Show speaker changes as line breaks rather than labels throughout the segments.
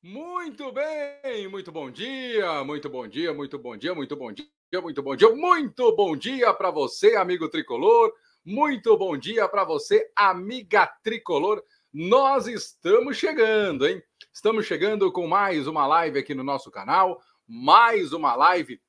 Muito bem, muito bom dia, muito bom dia, muito bom dia, muito bom dia, muito bom dia, muito bom dia para você, amigo tricolor. Muito bom dia para você, amiga tricolor. Nós estamos chegando, hein? Estamos chegando com mais uma live aqui no nosso canal, mais uma live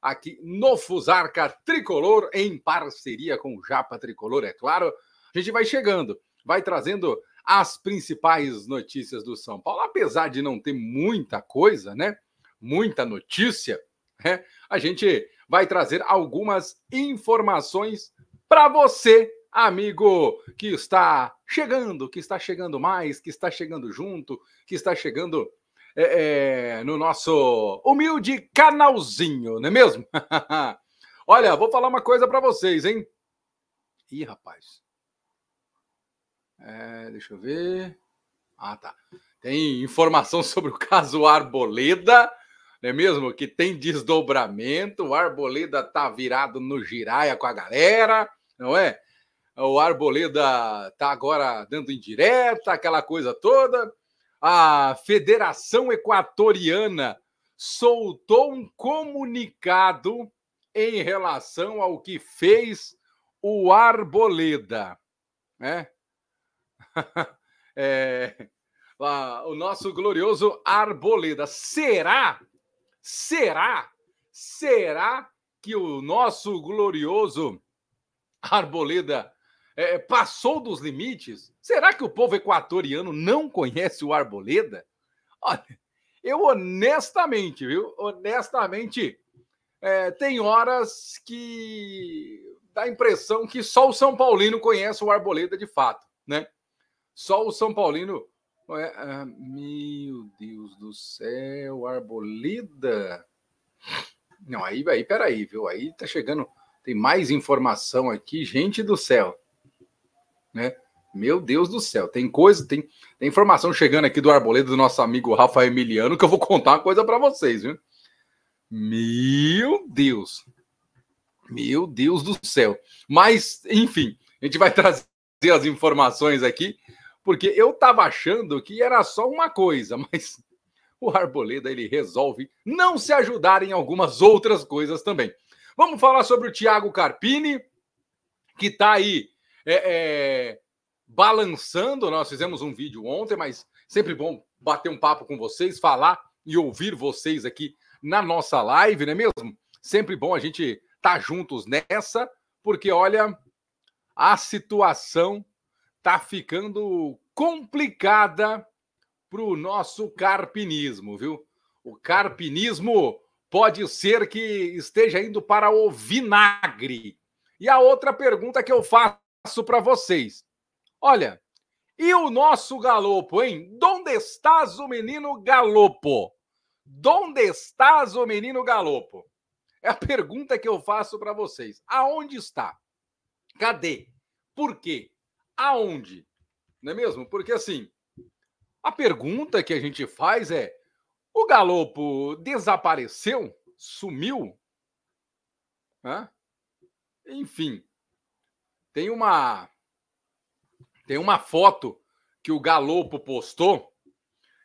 aqui no Fusarca Tricolor em parceria com o Japa Tricolor, é claro. A gente vai chegando, vai trazendo as principais notícias do São Paulo. Apesar de não ter muita coisa, né? Muita notícia, né? a gente vai trazer algumas informações para você, amigo, que está chegando, que está chegando mais, que está chegando junto, que está chegando é, é, no nosso humilde canalzinho, não é mesmo? Olha, vou falar uma coisa para vocês, hein? Ih, rapaz, é, deixa eu ver. Ah, tá. Tem informação sobre o caso Arboleda, não é mesmo? Que tem desdobramento. O Arboleda tá virado no giraia com a galera, não é? O Arboleda tá agora dando indireta, aquela coisa toda. A Federação Equatoriana soltou um comunicado em relação ao que fez o Arboleda, né? é, lá, o nosso glorioso Arboleda. Será? Será? Será que o nosso glorioso Arboleda é, passou dos limites? Será que o povo equatoriano não conhece o Arboleda? Olha, eu honestamente, viu? Honestamente, é, tem horas que dá a impressão que só o São Paulino conhece o Arboleda de fato, né? Só o São Paulino. ah, meu Deus do céu, Arboleda. Não, aí, aí, peraí, viu? Aí tá chegando, tem mais informação aqui, gente do céu. Né? Meu Deus do céu, tem coisa, tem, tem informação chegando aqui do Arboleda do nosso amigo Rafa Emiliano que eu vou contar uma coisa para vocês, viu? Meu Deus. Meu Deus do céu. Mas, enfim, a gente vai trazer as informações aqui porque eu estava achando que era só uma coisa, mas o Arboleda ele resolve não se ajudar em algumas outras coisas também. Vamos falar sobre o Thiago Carpini, que está aí é, é, balançando. Nós fizemos um vídeo ontem, mas sempre bom bater um papo com vocês, falar e ouvir vocês aqui na nossa live, não é mesmo? Sempre bom a gente estar tá juntos nessa, porque olha, a situação tá ficando complicada para o nosso carpinismo, viu? O carpinismo pode ser que esteja indo para o vinagre. E a outra pergunta que eu faço para vocês: olha, e o nosso galopo, hein? Donde estás o menino galopo? Donde estás o menino galopo? É a pergunta que eu faço para vocês. Aonde está? Cadê? Por quê? aonde? Não é mesmo? Porque assim, a pergunta que a gente faz é: o Galopo desapareceu? Sumiu? Hã? Enfim, tem uma tem uma foto que o Galopo postou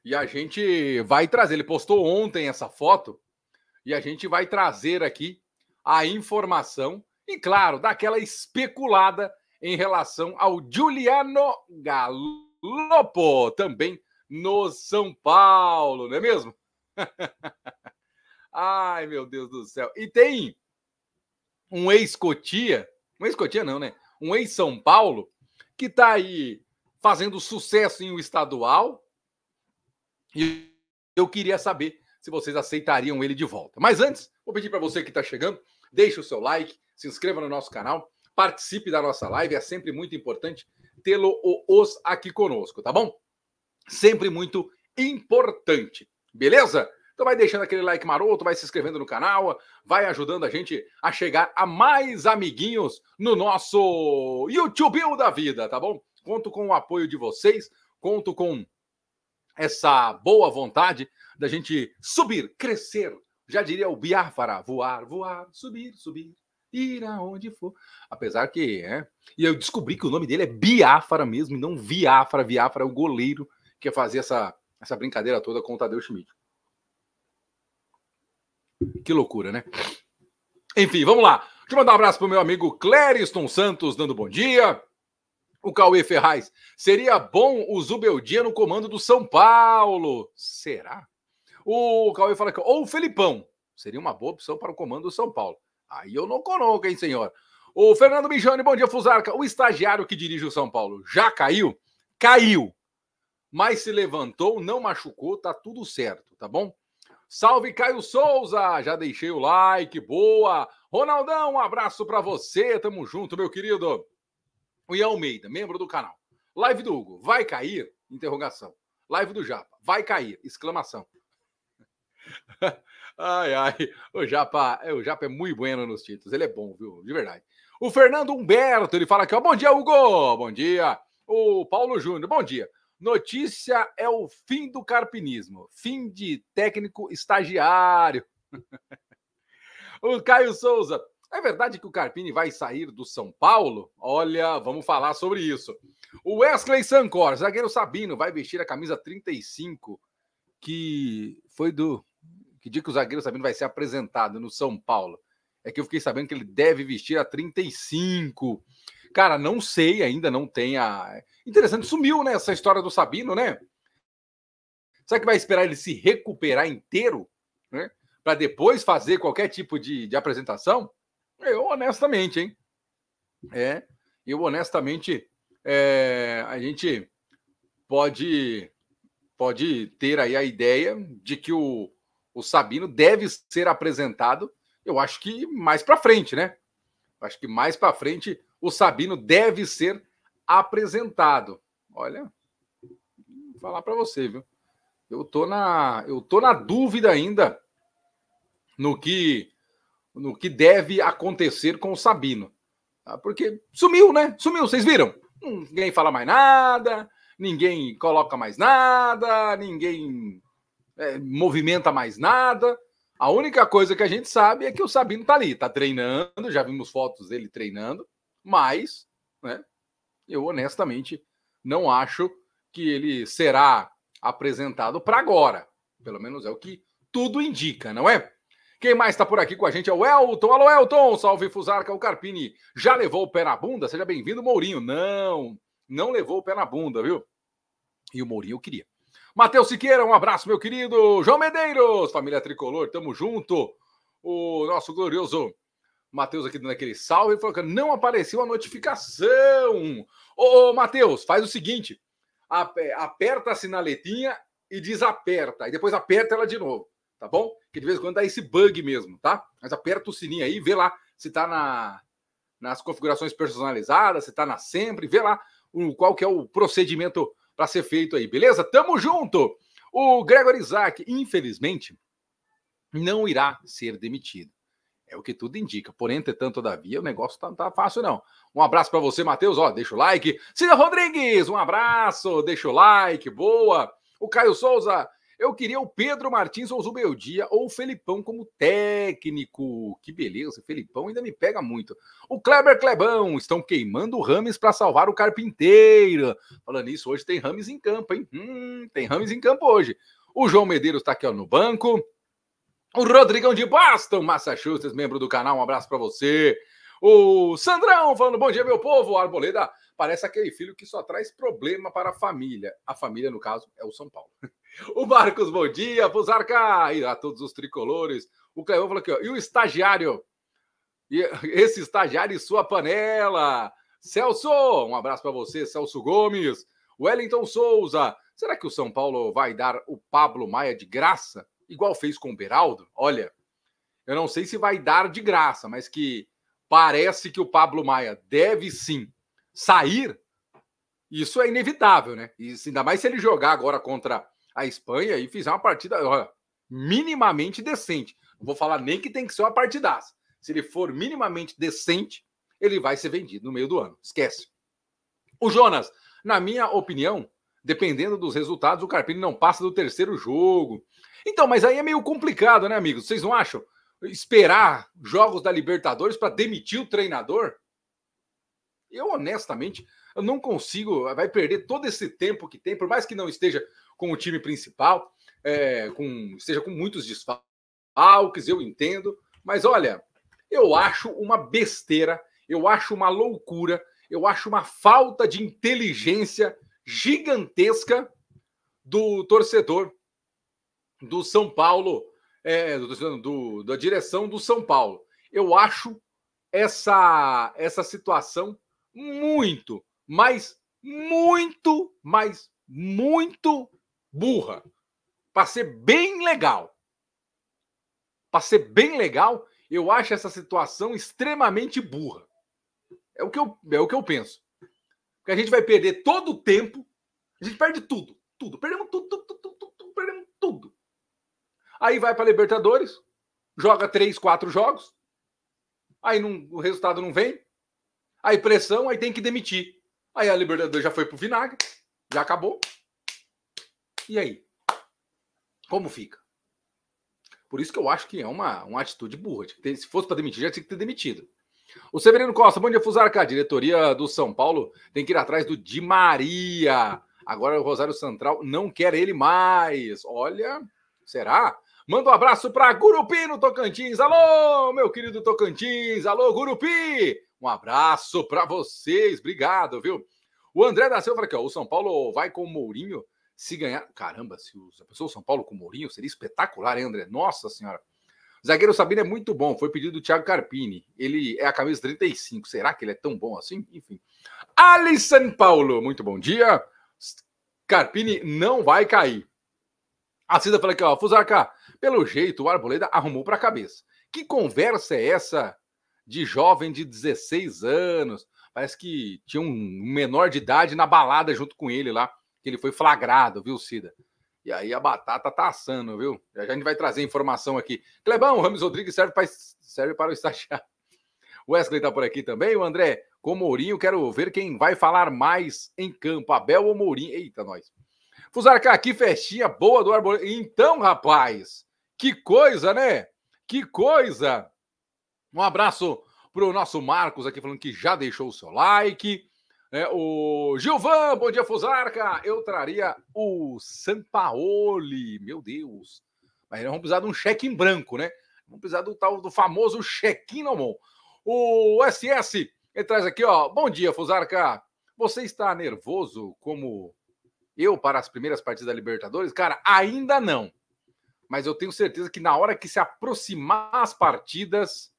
e a gente vai trazer. Ele postou ontem essa foto e a gente vai trazer aqui a informação e, claro, daquela especulada em relação ao Giuliano Galopo, também no São Paulo, não é mesmo? Ai, meu Deus do céu. E tem um ex-Cotia, um ex-Cotia não, né? Um ex-São Paulo, que está aí fazendo sucesso em um estadual. E eu queria saber se vocês aceitariam ele de volta. Mas antes, vou pedir para você que está chegando, deixe o seu like, se inscreva no nosso canal participe da nossa live, é sempre muito importante tê-lo os aqui conosco, tá bom? Sempre muito importante, beleza? Então vai deixando aquele like maroto, vai se inscrevendo no canal, vai ajudando a gente a chegar a mais amiguinhos no nosso YouTube da vida, tá bom? Conto com o apoio de vocês, conto com essa boa vontade da gente subir, crescer. Já diria o Biafara, voar, voar, subir, subir tira onde for. Apesar que é. E eu descobri que o nome dele é Biafra mesmo, e não Viafra. Viafra é o goleiro que fazia essa, essa brincadeira toda com o Tadeu Schmidt. Que loucura, né? Enfim, vamos lá. Deixa eu mandar um abraço pro meu amigo Clériston Santos, dando bom dia. O Cauê Ferraz. Seria bom o Zubeldia no comando do São Paulo. Será? O Cauê fala que. Ou o Felipão. Seria uma boa opção para o comando do São Paulo. Aí eu não conoco, hein, senhor? O Fernando Mijani, bom dia, Fusarca. O estagiário que dirige o São Paulo já caiu? Caiu. Mas se levantou, não machucou, tá tudo certo, tá bom? Salve Caio Souza, já deixei o like, boa. Ronaldão, um abraço para você, tamo junto, meu querido. O Ian Almeida, membro do canal. Live do Hugo, vai cair? Interrogação. Live do Japa, vai cair? Exclamação. Ai, ai. O Japa, é, o Japa é muito bueno nos títulos. Ele é bom, viu? De verdade. O Fernando Humberto, ele fala aqui, ó. Bom dia, Hugo. Bom dia. O Paulo Júnior, bom dia. Notícia é o fim do carpinismo. Fim de técnico estagiário. o Caio Souza. É verdade que o Carpini vai sair do São Paulo? Olha, vamos falar sobre isso. O Wesley Sancor, zagueiro Sabino, vai vestir a camisa 35, que foi do que dia que o zagueiro Sabino vai ser apresentado no São Paulo? É que eu fiquei sabendo que ele deve vestir a 35. Cara, não sei, ainda não tem a. Interessante, sumiu, né? Essa história do Sabino, né? Será que vai esperar ele se recuperar inteiro, né? Para depois fazer qualquer tipo de, de apresentação? Eu, honestamente, hein? É, eu, honestamente, é, a gente pode, pode ter aí a ideia de que o, o Sabino deve ser apresentado, eu acho que mais para frente, né? Eu acho que mais para frente o Sabino deve ser apresentado. Olha, vou falar para você, viu? Eu tô na eu tô na dúvida ainda no que no que deve acontecer com o Sabino. Ah, porque sumiu, né? Sumiu, vocês viram? Ninguém fala mais nada, ninguém coloca mais nada, ninguém é, movimenta mais nada. A única coisa que a gente sabe é que o Sabino tá ali, tá treinando, já vimos fotos dele treinando, mas né, eu honestamente não acho que ele será apresentado para agora. Pelo menos é o que tudo indica, não é? Quem mais está por aqui com a gente é o Elton. Alô, Elton! Salve, Fusarca. O Carpini já levou o pé na bunda? Seja bem-vindo, Mourinho. Não, não levou o pé na bunda, viu? E o Mourinho queria. Matheus Siqueira, um abraço, meu querido. João Medeiros, família tricolor, tamo junto. O nosso glorioso Matheus aqui dando aquele salve falou que não apareceu a notificação. Ô, ô Matheus, faz o seguinte: aperta a sinaletinha e desaperta. E depois aperta ela de novo, tá bom? Que de vez em quando dá esse bug mesmo, tá? Mas aperta o sininho aí, vê lá se tá na, nas configurações personalizadas, se tá na sempre, vê lá o, qual que é o procedimento para ser feito aí, beleza? Tamo junto! O Gregor Isaac, infelizmente, não irá ser demitido. É o que tudo indica. Porém, entretanto, todavia, o negócio tá, não tá, tá fácil, não. Um abraço para você, Matheus. Ó, deixa o like. Cida Rodrigues, um abraço. Deixa o like. Boa. O Caio Souza, eu queria o Pedro Martins ou o Zubeldia ou o Felipão como técnico. Que beleza, Felipão ainda me pega muito. O Kleber Clebão, estão queimando o Rames para salvar o Carpinteiro. Falando nisso, hoje tem Rames em campo, hein? Hum, tem Rames em campo hoje. O João Medeiros está aqui ó, no banco. O Rodrigão de Boston, Massachusetts, membro do canal, um abraço para você. O Sandrão falando: bom dia, meu povo. Arboleda parece aquele filho que só traz problema para a família. A família, no caso, é o São Paulo. O Marcos, bom dia, Fusarca, e a todos os tricolores. O Cleão falou aqui, ó, e o estagiário? E esse estagiário e sua panela. Celso, um abraço para você, Celso Gomes. Wellington Souza, será que o São Paulo vai dar o Pablo Maia de graça, igual fez com o Beraldo? Olha, eu não sei se vai dar de graça, mas que parece que o Pablo Maia deve sim sair. Isso é inevitável, né? E ainda mais se ele jogar agora contra a Espanha e fizer uma partida olha, minimamente decente. Não vou falar nem que tem que ser uma partidaça. Se ele for minimamente decente, ele vai ser vendido no meio do ano. Esquece. O Jonas, na minha opinião, dependendo dos resultados, o Carpini não passa do terceiro jogo. Então, mas aí é meio complicado, né, amigos? Vocês não acham? Esperar jogos da Libertadores para demitir o treinador? Eu honestamente eu não consigo, vai perder todo esse tempo que tem, por mais que não esteja com o time principal, é, com, seja com muitos desfalques, eu entendo, mas olha, eu acho uma besteira, eu acho uma loucura, eu acho uma falta de inteligência gigantesca do torcedor do São Paulo, é, do, do, da direção do São Paulo. Eu acho essa, essa situação muito, mas muito, mas muito burra. Para ser bem legal. Para ser bem legal, eu acho essa situação extremamente burra. É o que eu, é o que eu penso. Porque a gente vai perder todo o tempo, a gente perde tudo, tudo, perdemos tudo, tudo, tudo, tudo, tudo perdemos tudo. Aí vai para Libertadores, joga três, quatro jogos, aí não, o resultado não vem, aí pressão, aí tem que demitir. Aí a Libertadores já foi pro vinagre, já acabou. E aí? Como fica? Por isso que eu acho que é uma, uma atitude burra. Se fosse para demitir, já tinha que ter demitido. O Severino Costa, bom dia, Fusarca. A diretoria do São Paulo tem que ir atrás do Di Maria. Agora o Rosário Central não quer ele mais. Olha, será? Manda um abraço para Gurupi no Tocantins. Alô, meu querido Tocantins. Alô, Gurupi. Um abraço para vocês. Obrigado, viu? O André da Silva fala aqui, ó, o São Paulo vai com o Mourinho se ganhar, caramba, se a pessoa o São Paulo com o Mourinho, seria espetacular, hein, André? Nossa Senhora. zagueiro Sabino é muito bom, foi pedido do Thiago Carpini. Ele é a camisa 35. Será que ele é tão bom assim? Enfim. Alisson Paulo, muito bom dia. Carpini não vai cair. A Cida fala aqui, ó, Fusarca, pelo jeito o Arboleda arrumou para a cabeça. Que conversa é essa de jovem de 16 anos? Parece que tinha um menor de idade na balada junto com ele lá que ele foi flagrado, viu, Cida? E aí a batata tá assando, viu? Já, já a gente vai trazer informação aqui. Clebão, Ramos Rodrigues serve, pra, serve para o estagiário. O Wesley tá por aqui também. O André, com o Mourinho, quero ver quem vai falar mais em campo, Abel ou Mourinho. Eita, nós. Fusarca, que festinha boa do Arbolino. Então, rapaz, que coisa, né? Que coisa! Um abraço pro nosso Marcos aqui falando que já deixou o seu like. É, o Gilvan, bom dia, Fusarca. Eu traria o Sampaoli, meu Deus. Mas vamos precisar de um cheque em branco, né? Vamos precisar do tal do famoso cheque na mão. O SS, ele traz aqui, ó. Bom dia, Fusarca. Você está nervoso como eu para as primeiras partidas da Libertadores? Cara, ainda não. Mas eu tenho certeza que na hora que se aproximar as partidas,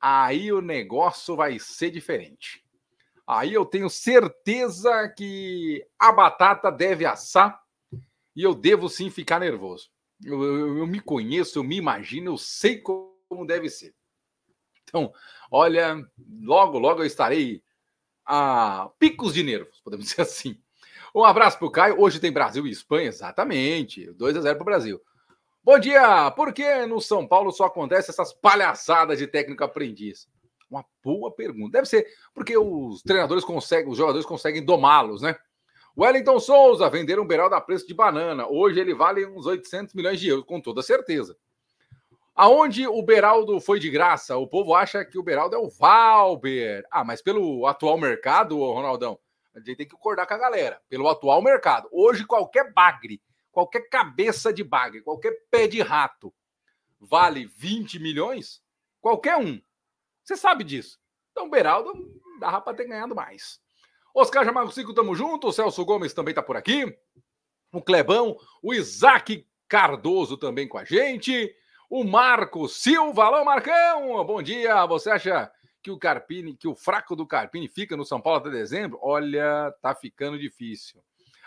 aí o negócio vai ser diferente. Aí eu tenho certeza que a batata deve assar e eu devo sim ficar nervoso. Eu, eu, eu me conheço, eu me imagino, eu sei como deve ser. Então, olha, logo, logo eu estarei a picos de nervos, podemos dizer assim. Um abraço para o Caio. Hoje tem Brasil e Espanha, exatamente. 2 a 0 para o Brasil. Bom dia! Por que no São Paulo só acontece essas palhaçadas de técnico aprendiz? Uma boa pergunta. Deve ser porque os treinadores conseguem, os jogadores conseguem domá-los, né? Wellington Souza, venderam um Beraldo a preço de banana. Hoje ele vale uns 800 milhões de euros, com toda certeza. Aonde o Beraldo foi de graça? O povo acha que o Beraldo é o Valber. Ah, mas pelo atual mercado, Ronaldão, a gente tem que concordar com a galera. Pelo atual mercado. Hoje, qualquer bagre, qualquer cabeça de bagre, qualquer pé de rato, vale 20 milhões? Qualquer um. Você sabe disso. Então, o Beraldo dá para ter ganhado mais. Oscar Jamargo Cico, tamo junto. O Celso Gomes também tá por aqui. O Clebão, o Isaac Cardoso também com a gente. O Marco Silva. Alô, Marcão! Bom dia. Você acha que o Carpini, que o fraco do Carpini fica no São Paulo até dezembro? Olha, tá ficando difícil.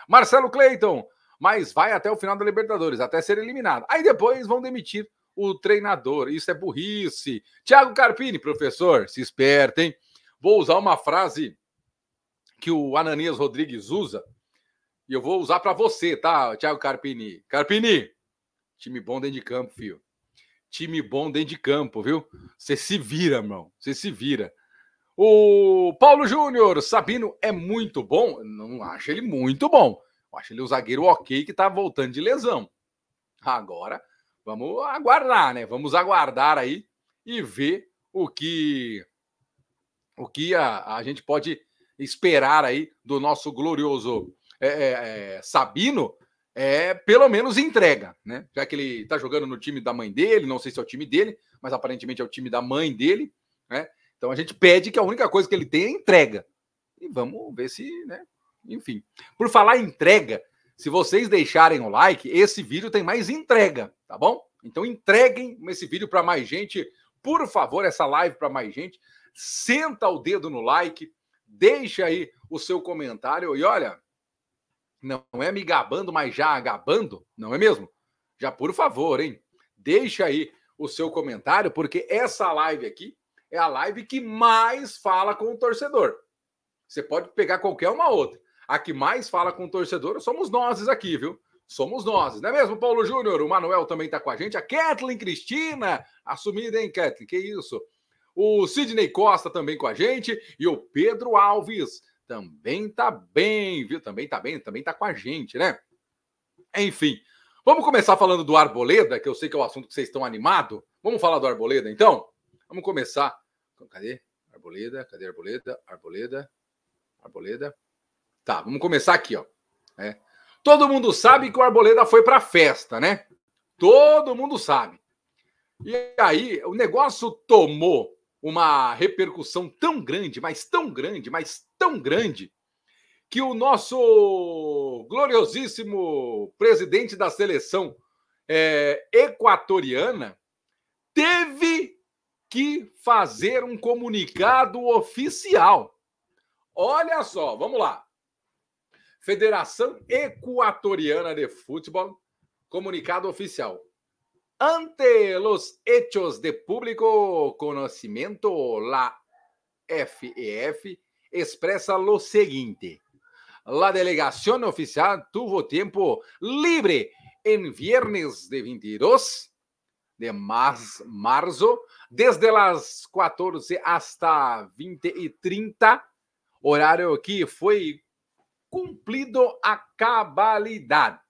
Marcelo Cleiton, mas vai até o final da Libertadores, até ser eliminado. Aí depois vão demitir o treinador. Isso é burrice. Tiago Carpini, professor, se esperta, hein? Vou usar uma frase que o Ananias Rodrigues usa e eu vou usar para você, tá, Tiago Carpini? Carpini, time bom dentro de campo, filho. Time bom dentro de campo, viu? Você se vira, irmão. Você se vira. O Paulo Júnior, Sabino é muito bom? Não acho ele muito bom. acho ele um zagueiro ok que tá voltando de lesão. Agora, Vamos aguardar, né? Vamos aguardar aí e ver o que o que a, a gente pode esperar aí do nosso glorioso é, é, é, Sabino é pelo menos entrega, né? Já que ele tá jogando no time da mãe dele, não sei se é o time dele, mas aparentemente é o time da mãe dele, né? Então a gente pede que a única coisa que ele tem é entrega. E vamos ver se, né? Enfim. Por falar em entrega, se vocês deixarem o like, esse vídeo tem mais entrega, tá bom? Então entreguem esse vídeo para mais gente, por favor, essa live para mais gente. Senta o dedo no like, deixa aí o seu comentário e olha, não é me gabando, mas já agabando, não é mesmo? Já por favor, hein? Deixa aí o seu comentário, porque essa live aqui é a live que mais fala com o torcedor. Você pode pegar qualquer uma outra, a que mais fala com o torcedor somos nós aqui, viu? Somos nós, não é mesmo, Paulo Júnior? O Manuel também está com a gente. A Kathleen Cristina, assumida, hein, Kathleen? Que isso? O Sidney Costa também com a gente. E o Pedro Alves também tá bem, viu? Também tá bem, também tá com a gente, né? Enfim, vamos começar falando do Arboleda, que eu sei que é o assunto que vocês estão animado. Vamos falar do Arboleda, então? Vamos começar. Cadê? Arboleda, cadê Arboleda? Arboleda, Arboleda. Tá, vamos começar aqui, ó. É. Todo mundo sabe que o Arboleda foi para festa, né? Todo mundo sabe. E aí, o negócio tomou uma repercussão tão grande, mas tão grande, mas tão grande, que o nosso gloriosíssimo presidente da seleção é, equatoriana teve que fazer um comunicado oficial. Olha só, vamos lá. Federação Equatoriana de Futebol, comunicado oficial. Ante los hechos de público conhecimento, la FEF expressa lo seguinte: La delegación oficial tuvo tiempo libre en viernes de 22 de marzo, desde las 14 hasta 20 y 30, horario que foi cumprido a cabalidade.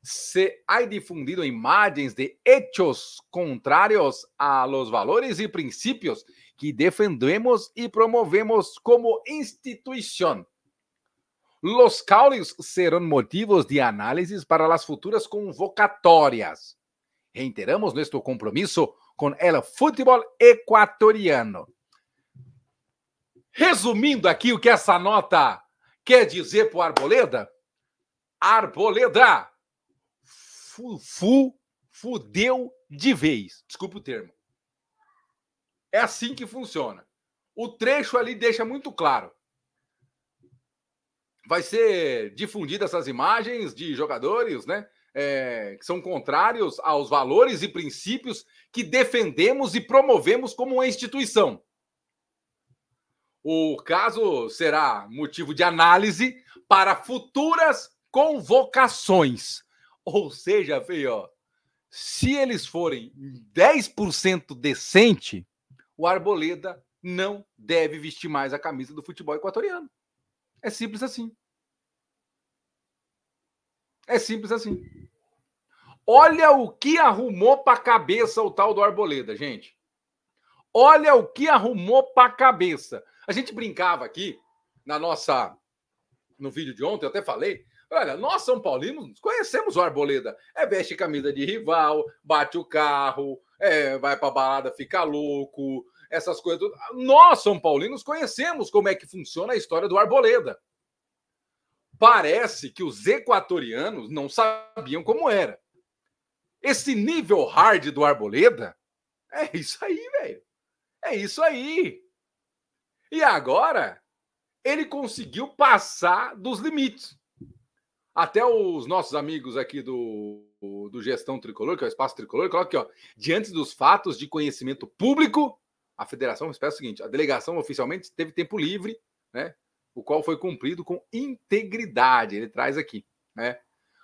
Se há difundido imagens de hechos contrários a los valores e princípios que defendemos e promovemos como instituição. Los caules serão motivos de análise para as futuras convocatórias. Reiteramos nosso compromisso com o futebol equatoriano. Resumindo aqui o que essa nota quer dizer para o Arboleda? Arboleda, fufu, fudeu de vez. Desculpa o termo. É assim que funciona. O trecho ali deixa muito claro. Vai ser difundida essas imagens de jogadores, né? É, que são contrários aos valores e princípios que defendemos e promovemos como uma instituição. O caso será motivo de análise para futuras convocações. Ou seja, feio, se eles forem 10% decente, o Arboleda não deve vestir mais a camisa do futebol equatoriano. É simples assim. É simples assim. Olha o que arrumou para a cabeça o tal do Arboleda, gente. Olha o que arrumou para a cabeça. A gente brincava aqui na nossa no vídeo de ontem, eu até falei, olha, nós São Paulinos conhecemos o Arboleda. É veste camisa de rival, bate o carro, é, vai pra balada, fica louco, essas coisas. Nós São Paulinos conhecemos como é que funciona a história do Arboleda. Parece que os equatorianos não sabiam como era. Esse nível hard do Arboleda é isso aí, velho. É isso aí. E agora ele conseguiu passar dos limites. Até os nossos amigos aqui do, do Gestão Tricolor, que é o Espaço Tricolor, coloca aqui, ó. Diante dos fatos de conhecimento público, a federação espera o seguinte: a delegação oficialmente teve tempo livre, né? O qual foi cumprido com integridade. Ele traz aqui, né?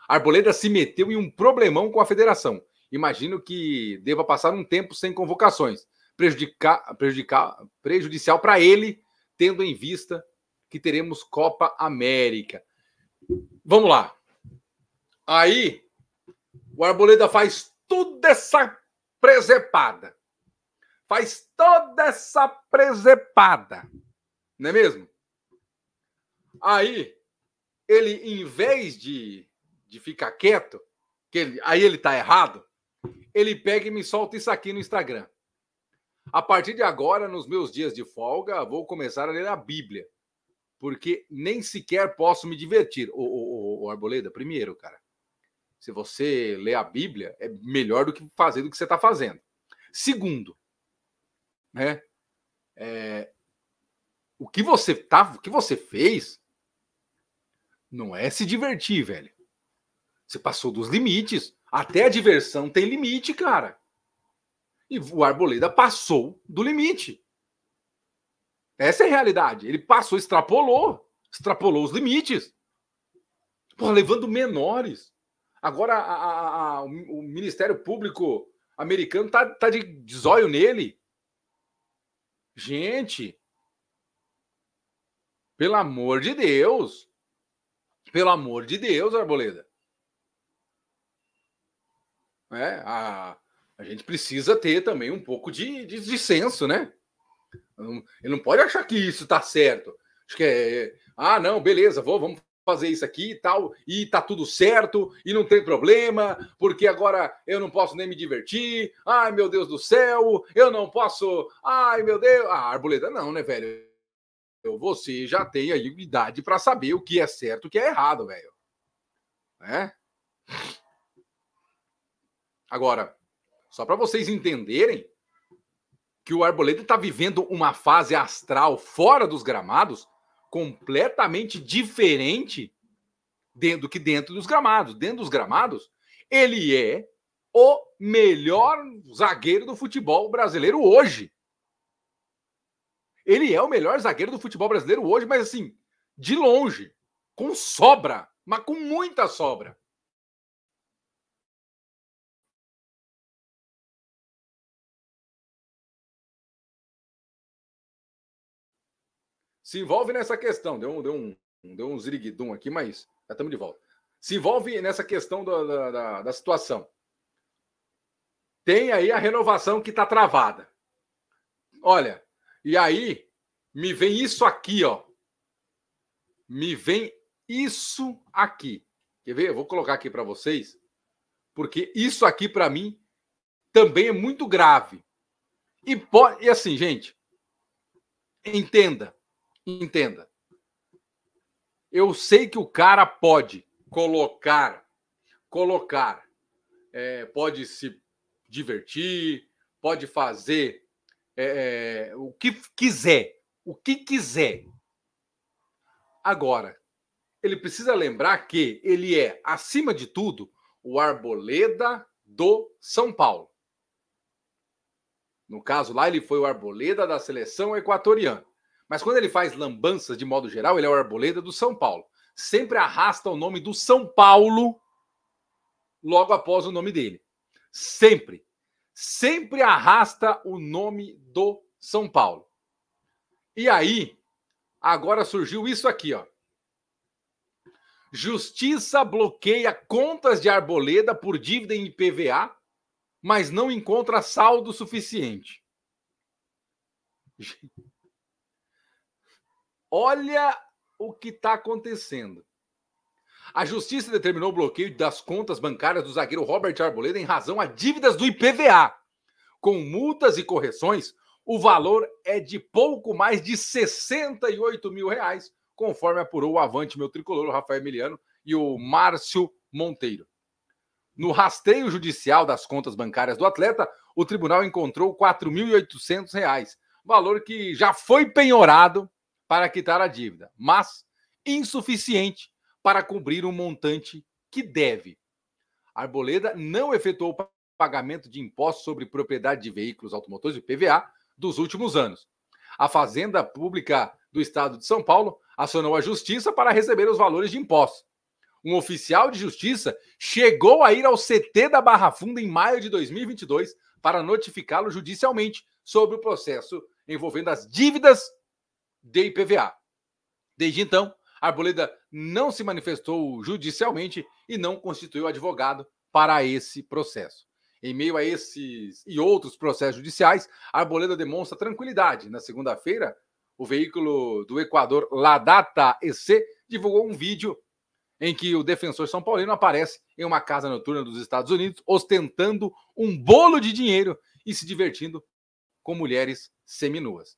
Arboleda se meteu em um problemão com a federação. Imagino que deva passar um tempo sem convocações prejudicar, prejudicar, prejudicial para ele, tendo em vista que teremos Copa América. Vamos lá. Aí, o Arboleda faz toda essa presepada. Faz toda essa presepada. Não é mesmo? Aí, ele, em vez de, de ficar quieto, que ele, aí ele tá errado, ele pega e me solta isso aqui no Instagram. A partir de agora, nos meus dias de folga, vou começar a ler a Bíblia, porque nem sequer posso me divertir. Ô, Arboleda, primeiro, cara, se você ler a Bíblia, é melhor do que fazer do que você está fazendo. Segundo, né? É, o que você tá, o que você fez não é se divertir, velho. Você passou dos limites. Até a diversão tem limite, cara. E o Arboleda passou do limite. Essa é a realidade. Ele passou, extrapolou. Extrapolou os limites. Porra, levando menores. Agora a, a, a, o Ministério Público americano tá, tá de, zóio nele. Gente. Pelo amor de Deus. Pelo amor de Deus, Arboleda. É, a, a gente precisa ter também um pouco de, de, de senso, né? Ele não pode achar que isso tá certo. Acho que é, é, ah, não, beleza, vou, vamos fazer isso aqui e tal, e tá tudo certo, e não tem problema, porque agora eu não posso nem me divertir, ai meu Deus do céu, eu não posso, ai meu Deus, ah, arboleda não, né, velho? Você já tem aí idade para saber o que é certo e o que é errado, velho. Né? Agora, só para vocês entenderem que o Arboleda está vivendo uma fase astral fora dos gramados completamente diferente do que dentro dos gramados. Dentro dos gramados, ele é o melhor zagueiro do futebol brasileiro hoje. Ele é o melhor zagueiro do futebol brasileiro hoje, mas assim, de longe, com sobra, mas com muita sobra. se envolve nessa questão. Deu um, deu um, deu um ziriguidum aqui, mas já estamos de volta. Se envolve nessa questão da, da, da situação. Tem aí a renovação que está travada. Olha, e aí me vem isso aqui, ó. Me vem isso aqui. Quer ver? Eu vou colocar aqui para vocês, porque isso aqui para mim também é muito grave. E, pode, e assim, gente, entenda, Entenda. Eu sei que o cara pode colocar, colocar, é, pode se divertir, pode fazer é, é, o que quiser, o que quiser. Agora, ele precisa lembrar que ele é, acima de tudo, o Arboleda do São Paulo. No caso lá, ele foi o Arboleda da seleção equatoriana. Mas quando ele faz lambanças de modo geral, ele é o Arboleda do São Paulo. Sempre arrasta o nome do São Paulo logo após o nome dele. Sempre. Sempre arrasta o nome do São Paulo. E aí, agora surgiu isso aqui, ó. Justiça bloqueia contas de Arboleda por dívida em IPVA, mas não encontra saldo suficiente. Olha o que está acontecendo. A justiça determinou o bloqueio das contas bancárias do zagueiro Robert Arboleda em razão a dívidas do IPVA. Com multas e correções, o valor é de pouco mais de 68 mil reais, conforme apurou o Avante Meu Tricolor, o Rafael Emiliano e o Márcio Monteiro. No rastreio judicial das contas bancárias do atleta, o tribunal encontrou R$ 4.800, valor que já foi penhorado para quitar a dívida, mas insuficiente para cobrir o um montante que deve. Arboleda não efetuou o pagamento de impostos sobre propriedade de veículos automotores, o PVA, dos últimos anos. A Fazenda Pública do Estado de São Paulo acionou a Justiça para receber os valores de impostos. Um oficial de justiça chegou a ir ao CT da Barra Funda em maio de 2022 para notificá-lo judicialmente sobre o processo envolvendo as dívidas de IPVA. Desde então, Arboleda não se manifestou judicialmente e não constituiu advogado para esse processo. Em meio a esses e outros processos judiciais, Arboleda demonstra tranquilidade. Na segunda-feira, o veículo do Equador Ladata EC divulgou um vídeo em que o defensor São Paulino aparece em uma casa noturna dos Estados Unidos, ostentando um bolo de dinheiro e se divertindo com mulheres seminuas.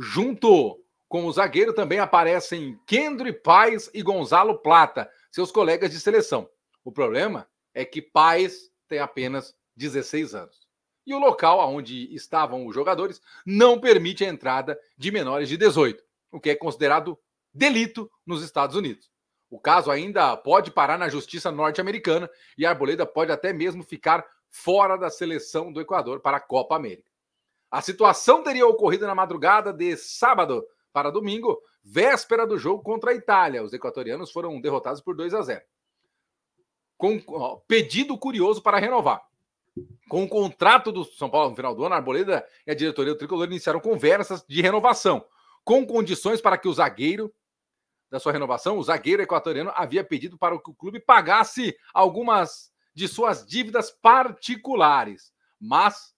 Junto com o zagueiro também aparecem Kendry Paz e Gonzalo Plata, seus colegas de seleção. O problema é que Paz tem apenas 16 anos. E o local onde estavam os jogadores não permite a entrada de menores de 18, o que é considerado delito nos Estados Unidos. O caso ainda pode parar na justiça norte-americana e Arboleda pode até mesmo ficar fora da seleção do Equador para a Copa América. A situação teria ocorrido na madrugada de sábado para domingo, véspera do jogo contra a Itália. Os equatorianos foram derrotados por 2 a 0. Com, ó, pedido curioso para renovar. Com o contrato do São Paulo no final do ano, a Arboleda e a diretoria do Tricolor iniciaram conversas de renovação, com condições para que o zagueiro da sua renovação, o zagueiro equatoriano havia pedido para que o clube pagasse algumas de suas dívidas particulares, mas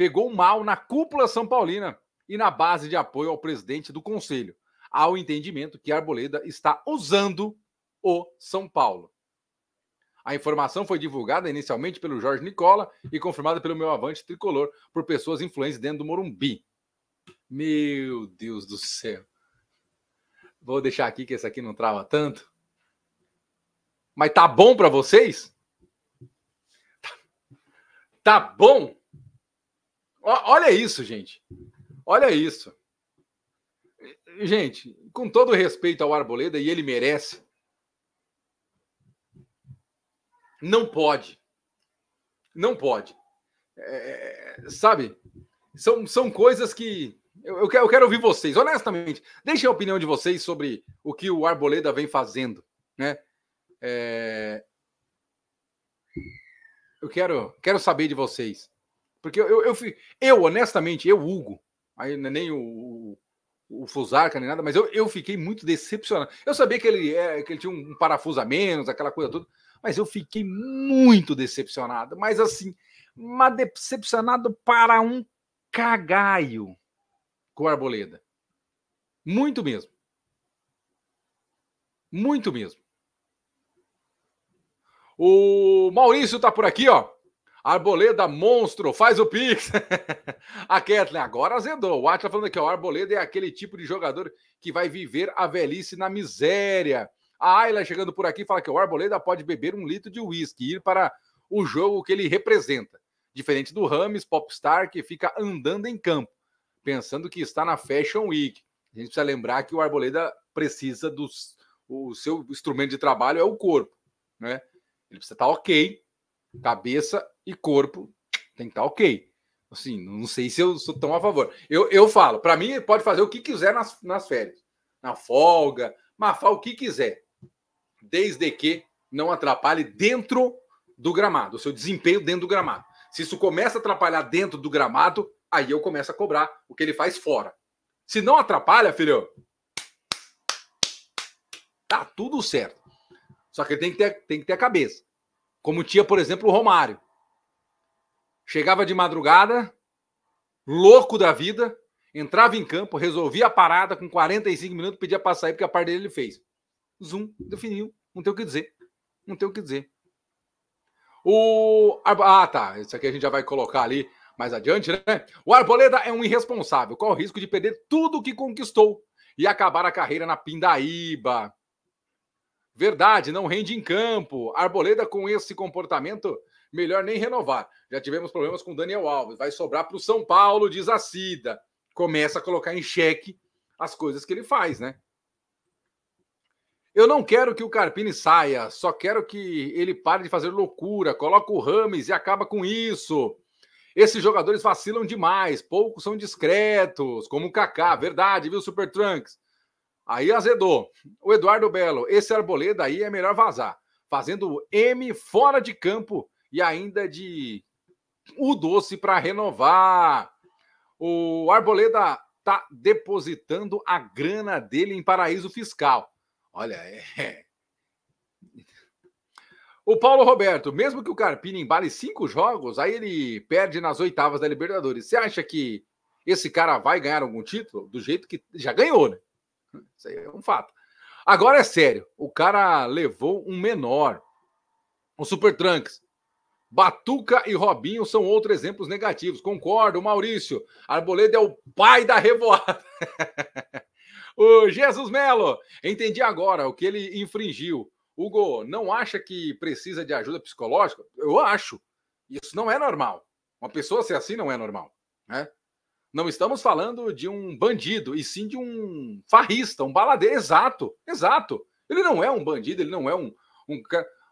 pegou mal na cúpula São Paulina e na base de apoio ao presidente do conselho, ao entendimento que Arboleda está usando o São Paulo. A informação foi divulgada inicialmente pelo Jorge Nicola e confirmada pelo meu avante tricolor por pessoas influentes dentro do Morumbi. Meu Deus do céu. Vou deixar aqui que esse aqui não trava tanto. Mas tá bom para vocês? Tá, tá bom? Olha isso, gente. Olha isso. Gente, com todo respeito ao Arboleda, e ele merece, não pode. Não pode. É, sabe? São, são coisas que. Eu, eu, quero, eu quero ouvir vocês, honestamente. Deixem a opinião de vocês sobre o que o Arboleda vem fazendo. Né? É, eu quero, quero saber de vocês. Porque eu, eu, eu, eu honestamente, eu, Hugo, aí é nem o, o, o Fusarca, nem nada, mas eu, eu fiquei muito decepcionado. Eu sabia que ele, é, que ele tinha um parafuso a menos, aquela coisa toda, mas eu fiquei muito decepcionado. Mas assim, mas decepcionado para um cagaio com a Arboleda. Muito mesmo. Muito mesmo. O Maurício tá por aqui, ó. Arboleda, monstro, faz o pix. a Ketlin, agora azedou. O Atila tá falando aqui, ó, o Arboleda é aquele tipo de jogador que vai viver a velhice na miséria. A Ayla chegando por aqui fala que o Arboleda pode beber um litro de uísque e ir para o jogo que ele representa. Diferente do Rames, Popstar, que fica andando em campo, pensando que está na Fashion Week. A gente precisa lembrar que o Arboleda precisa do o seu instrumento de trabalho é o corpo, né? Ele precisa estar tá ok Cabeça e corpo tem que estar tá ok. Assim, não sei se eu sou tão a favor. Eu, eu falo, para mim, pode fazer o que quiser nas, nas férias, na folga, mafar o que quiser, desde que não atrapalhe dentro do gramado, o seu desempenho dentro do gramado. Se isso começa a atrapalhar dentro do gramado, aí eu começo a cobrar o que ele faz fora. Se não atrapalha, filho, tá tudo certo. Só que ele tem que ter, tem que ter a cabeça. Como tinha, por exemplo, o Romário. Chegava de madrugada, louco da vida, entrava em campo, resolvia a parada com 45 minutos, pedia para sair, porque a parte dele ele fez. Zoom, definiu. Não tem o que dizer. Não tem o que dizer. O. Ah, tá. Isso aqui a gente já vai colocar ali mais adiante, né? O Arboleda é um irresponsável. Qual o risco de perder tudo o que conquistou e acabar a carreira na Pindaíba? Verdade, não rende em campo. Arboleda com esse comportamento, melhor nem renovar. Já tivemos problemas com Daniel Alves. Vai sobrar para o São Paulo, diz a Cida. Começa a colocar em xeque as coisas que ele faz, né? Eu não quero que o Carpini saia, só quero que ele pare de fazer loucura, coloca o Rames e acaba com isso. Esses jogadores vacilam demais, poucos são discretos, como o Kaká, verdade, viu, Super Trunks? Aí azedou. O Eduardo Belo, esse Arboleda aí é melhor vazar. Fazendo M fora de campo e ainda de o doce para renovar. O Arboleda tá depositando a grana dele em paraíso fiscal. Olha, é, é. O Paulo Roberto, mesmo que o Carpini embale cinco jogos, aí ele perde nas oitavas da Libertadores. Você acha que esse cara vai ganhar algum título? Do jeito que já ganhou, né? Isso aí é um fato. Agora é sério. O cara levou um menor. O Super Trunks. Batuca e Robinho são outros exemplos negativos. Concordo, Maurício. Arboleda é o pai da revoada. o Jesus Melo. Entendi agora o que ele infringiu. Hugo, não acha que precisa de ajuda psicológica? Eu acho. Isso não é normal. Uma pessoa ser assim não é normal. Né? Não estamos falando de um bandido, e sim de um farrista, um baladeiro. Exato, exato. Ele não é um bandido, ele não é um, um.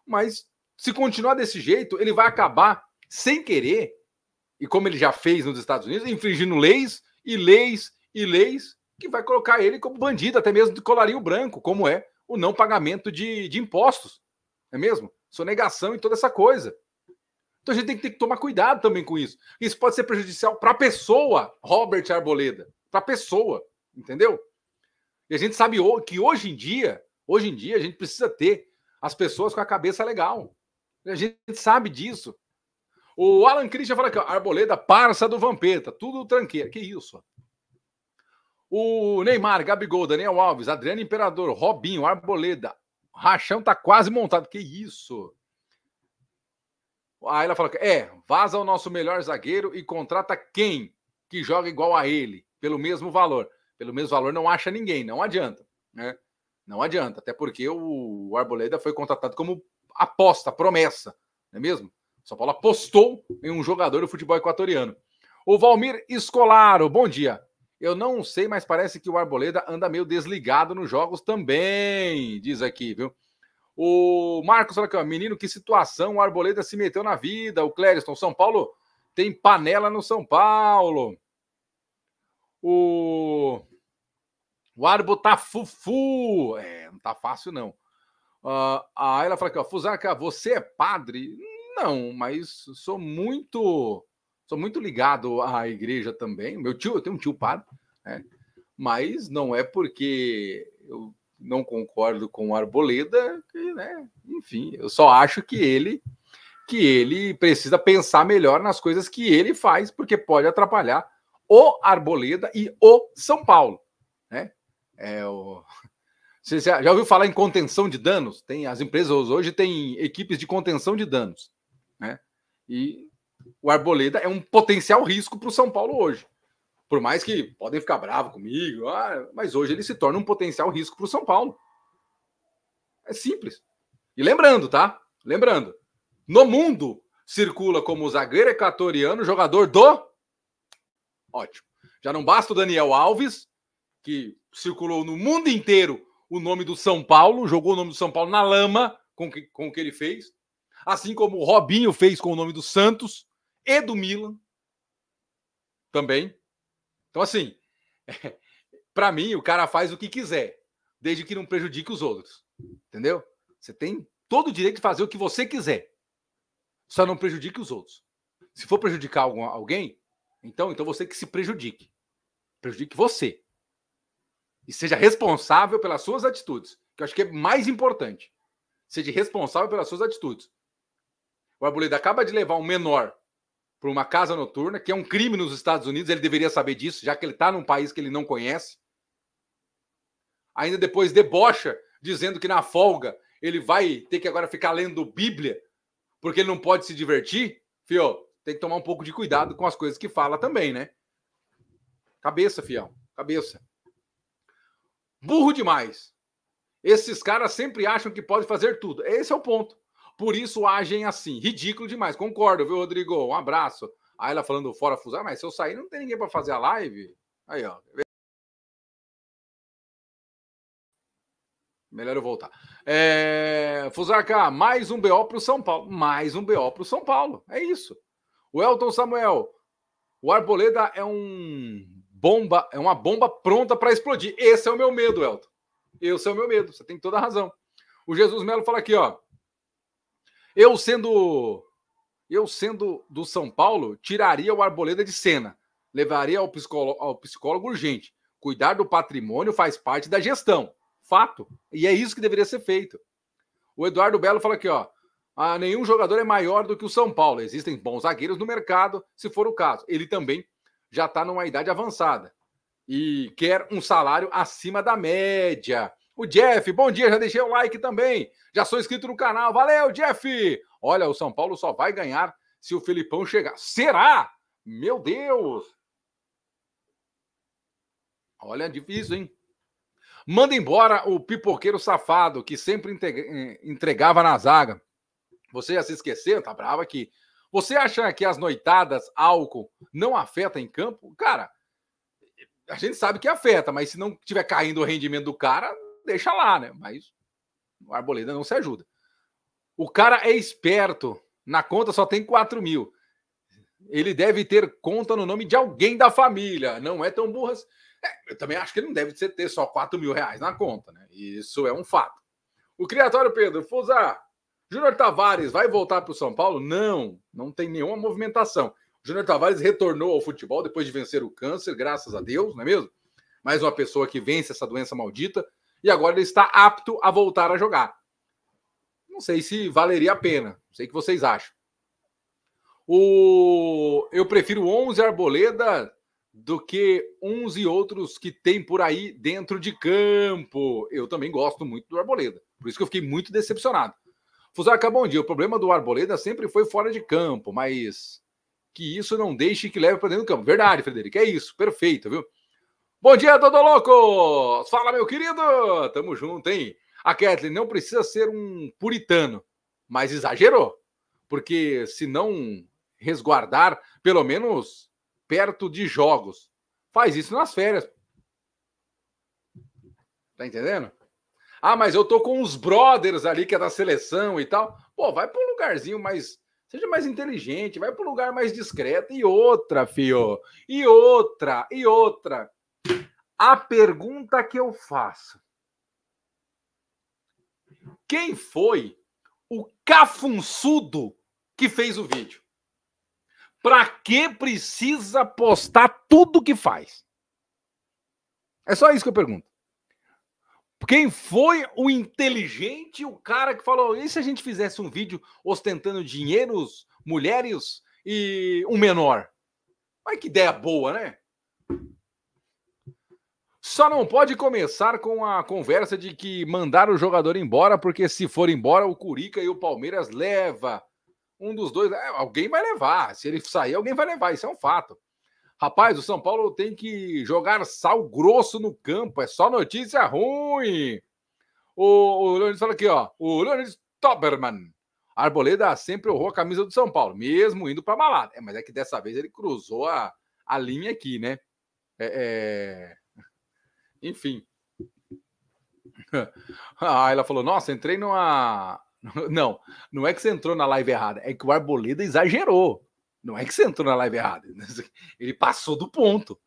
Mas se continuar desse jeito, ele vai acabar, sem querer, e como ele já fez nos Estados Unidos, infringindo leis e leis e leis, que vai colocar ele como bandido, até mesmo de colarinho branco, como é o não pagamento de, de impostos. É mesmo? Sonegação e toda essa coisa. Então a gente tem que, que tomar cuidado também com isso. Isso pode ser prejudicial para a pessoa, Robert Arboleda, para a pessoa, entendeu? E a gente sabe que hoje em dia, hoje em dia a gente precisa ter as pessoas com a cabeça legal. A gente sabe disso. O Alan Christian fala aqui, Arboleda, parça do Vampeta, tudo tranqueira. Que isso? O Neymar, Gabigol, Daniel Alves, Adriano Imperador, Robinho, Arboleda. Rachão tá quase montado. Que isso? Aí ela fala: é, vaza o nosso melhor zagueiro e contrata quem que joga igual a ele, pelo mesmo valor. Pelo mesmo valor não acha ninguém, não adianta, né? Não adianta, até porque o Arboleda foi contratado como aposta, promessa, não é mesmo? São Paulo apostou em um jogador do futebol equatoriano. O Valmir Escolaro, bom dia. Eu não sei, mas parece que o Arboleda anda meio desligado nos jogos também, diz aqui, viu? O Marcos Alacan, menino, que situação o Arboleda se meteu na vida. O Clériston, São Paulo tem panela no São Paulo. O, o Arbo tá fufu. É, não tá fácil, não. Uh, a ela fala aqui, ó, Fuzarca você é padre? Não, mas sou muito sou muito ligado à igreja também. Meu tio, eu tenho um tio padre, né? mas não é porque eu não concordo com o Arboleda, que, né, enfim, eu só acho que ele que ele precisa pensar melhor nas coisas que ele faz, porque pode atrapalhar o Arboleda e o São Paulo. Né? É o... Você já ouviu falar em contenção de danos? Tem As empresas hoje têm equipes de contenção de danos. Né? E o Arboleda é um potencial risco para o São Paulo hoje. Por mais que podem ficar bravo comigo, ah, mas hoje ele se torna um potencial risco para o São Paulo. É simples. E lembrando, tá? Lembrando. No mundo circula como zagueiro equatoriano, jogador do. Ótimo. Já não basta o Daniel Alves, que circulou no mundo inteiro o nome do São Paulo, jogou o nome do São Paulo na lama com, que, com o que ele fez. Assim como o Robinho fez com o nome do Santos e do Milan. Também. Então, assim, é, para mim, o cara faz o que quiser, desde que não prejudique os outros. Entendeu? Você tem todo o direito de fazer o que você quiser, só não prejudique os outros. Se for prejudicar algum, alguém, então, então você que se prejudique. Prejudique você. E seja responsável pelas suas atitudes, que eu acho que é mais importante. Seja responsável pelas suas atitudes. O Arboleda acaba de levar um menor por uma casa noturna, que é um crime nos Estados Unidos, ele deveria saber disso, já que ele está num país que ele não conhece. Ainda depois debocha, dizendo que na folga ele vai ter que agora ficar lendo Bíblia, porque ele não pode se divertir. Fio, tem que tomar um pouco de cuidado com as coisas que fala também, né? Cabeça, fião, cabeça. Burro demais. Esses caras sempre acham que pode fazer tudo. Esse é o ponto por isso agem assim. Ridículo demais. Concordo, viu, Rodrigo? Um abraço. Aí ela falando fora fusar, ah, mas se eu sair, não tem ninguém para fazer a live. Aí, ó. Melhor eu voltar. É... Fusarca, mais um BO para o São Paulo. Mais um BO para o São Paulo. É isso. O Elton Samuel. O Arboleda é um bomba, é uma bomba pronta para explodir. Esse é o meu medo, Elton. Esse é o meu medo. Você tem toda a razão. O Jesus Melo fala aqui, ó. Eu sendo eu sendo do São Paulo, tiraria o Arboleda de cena, levaria ao psicólogo, ao psicólogo urgente. Cuidar do patrimônio faz parte da gestão. Fato. E é isso que deveria ser feito. O Eduardo Belo fala aqui, ó. Ah, nenhum jogador é maior do que o São Paulo. Existem bons zagueiros no mercado, se for o caso. Ele também já está numa idade avançada e quer um salário acima da média. O Jeff, bom dia, já deixei o like também. Já sou inscrito no canal. Valeu, Jeff! Olha, o São Paulo só vai ganhar se o Filipão chegar. Será? Meu Deus! Olha, é difícil, hein? Manda embora o pipoqueiro safado que sempre eh, entregava na zaga. Você já se esqueceu? Tá bravo aqui. Você acha que as noitadas, álcool, não afeta em campo? Cara, a gente sabe que afeta, mas se não tiver caindo o rendimento do cara, deixa lá, né? Mas o Arboleda não se ajuda. O cara é esperto. Na conta só tem 4 mil. Ele deve ter conta no nome de alguém da família. Não é tão burra? É, eu também acho que ele não deve ter só 4 mil reais na conta, né? Isso é um fato. O criatório Pedro Fusar. Júnior Tavares vai voltar para o São Paulo? Não, não tem nenhuma movimentação. Júnior Tavares retornou ao futebol depois de vencer o câncer, graças a Deus, não é mesmo? Mais uma pessoa que vence essa doença maldita e agora ele está apto a voltar a jogar. Não sei se valeria a pena. Não sei o que vocês acham. O... Eu prefiro 11 Arboleda do que uns e outros que tem por aí dentro de campo. Eu também gosto muito do Arboleda. Por isso que eu fiquei muito decepcionado. acabou bom dia. O problema do Arboleda sempre foi fora de campo, mas que isso não deixe que leve para dentro do campo. Verdade, Frederico. É isso. Perfeito, viu? Bom dia, Dodô Louco! Fala, meu querido! Tamo junto, hein? A Kathleen não precisa ser um puritano, mas exagerou, porque se não resguardar, pelo menos perto de jogos, faz isso nas férias. Tá entendendo? Ah, mas eu tô com os brothers ali que é da seleção e tal. Pô, vai para um lugarzinho mais Seja mais inteligente, vai para um lugar mais discreto. E outra, fio. E outra, e outra. A pergunta que eu faço: quem foi o cafunçudo que fez o vídeo? Para que precisa postar tudo que faz? É só isso que eu pergunto. Quem foi o inteligente, o cara que falou: e se a gente fizesse um vídeo ostentando dinheiros, mulheres e um menor? Olha que ideia boa, né? Só não pode começar com a conversa de que mandar o jogador embora, porque se for embora, o Curica e o Palmeiras leva. Um dos dois, é, alguém vai levar. Se ele sair, alguém vai levar. Isso é um fato. Rapaz, o São Paulo tem que jogar sal grosso no campo. É só notícia ruim. O, o fala aqui, ó. O Leonidas Toberman. Arboleda sempre honrou a camisa do São Paulo, mesmo indo para balada. É, mas é que dessa vez ele cruzou a, a linha aqui, né? É, é... Enfim. a ah, ela falou: Nossa, entrei numa. Não, não é que você entrou na live errada, é que o Arboleda exagerou. Não é que você entrou na live errada. Ele passou do ponto.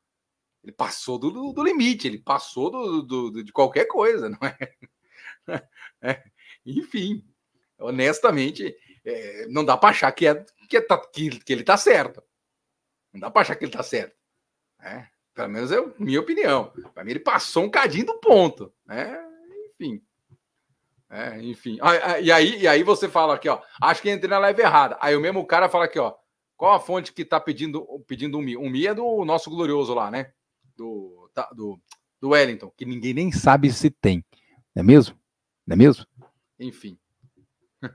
Ele passou do, do limite, ele passou do, do, de qualquer coisa, não é? é. Enfim, honestamente, é, não dá para achar que, é, que, é, que ele tá certo. Não dá para achar que ele tá certo. É, pelo menos é minha opinião. Para mim, ele passou um cadinho do ponto. Né? Enfim. É, enfim. Ah, ah, e aí, e aí você fala aqui, ó. Acho que entrei na live errada. Aí o mesmo cara fala aqui, ó. Qual a fonte que tá pedindo, pedindo um Mi? Um Mi é do nosso glorioso lá, né? Do, tá, do, do Wellington, que ninguém nem sabe se tem. Não é mesmo? Não é mesmo? Enfim.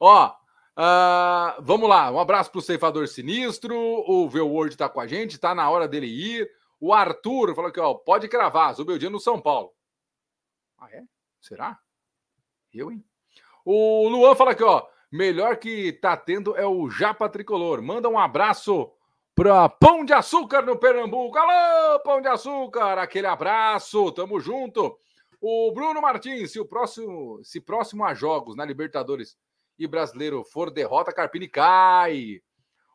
ó, Uh, vamos lá, um abraço para o Ceifador Sinistro, o Velword está com a gente, está na hora dele ir. O Arthur falou aqui, ó, pode cravar, Zubeldia é no São Paulo. Ah, é? Será? Eu, hein? O Luan fala aqui, ó, melhor que tá tendo é o Japa Tricolor. Manda um abraço pra Pão de Açúcar no Pernambuco. Alô, Pão de Açúcar, aquele abraço, tamo junto. O Bruno Martins, se o próximo, se próximo a jogos na Libertadores e Brasileiro for derrota, Carpini cai.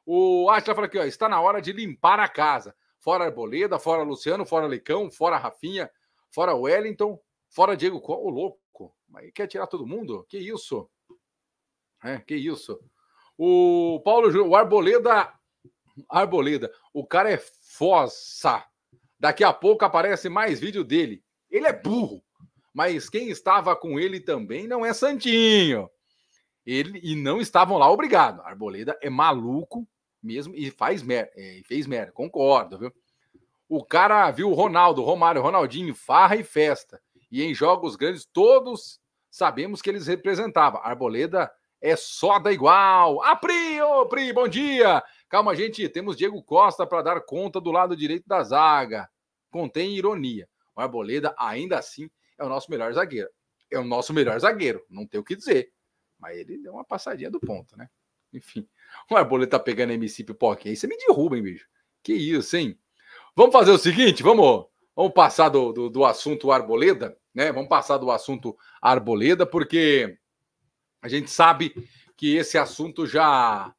O Atila fala aqui, ó, está na hora de limpar a casa fora Arboleda, fora Luciano, fora Lecão, fora Rafinha, fora Wellington, fora Diego o louco, mas quer tirar todo mundo? Que isso? É, que isso? O Paulo o Arboleda, Arboleda, o cara é fossa. Daqui a pouco aparece mais vídeo dele. Ele é burro, mas quem estava com ele também não é santinho. Ele e não estavam lá, obrigado. Arboleda é maluco, mesmo e faz merda, é, fez merda, concordo, viu? O cara viu o Ronaldo, Romário, Ronaldinho, farra e festa. E em jogos grandes, todos sabemos que eles representavam. Arboleda é só da igual. A ah, Pri, oh, Pri, bom dia. Calma, gente, temos Diego Costa para dar conta do lado direito da zaga. Contém ironia. O Arboleda, ainda assim, é o nosso melhor zagueiro. É o nosso melhor zagueiro, não tem o que dizer. Mas ele deu uma passadinha do ponto, né? Enfim, o Arboleta é tá pegando MC Pipoca. Aí você me derruba, hein, bicho? Que isso, hein? Vamos fazer o seguinte, vamos, vamos passar do, do, do assunto Arboleda, né? Vamos passar do assunto Arboleda, porque a gente sabe que esse assunto já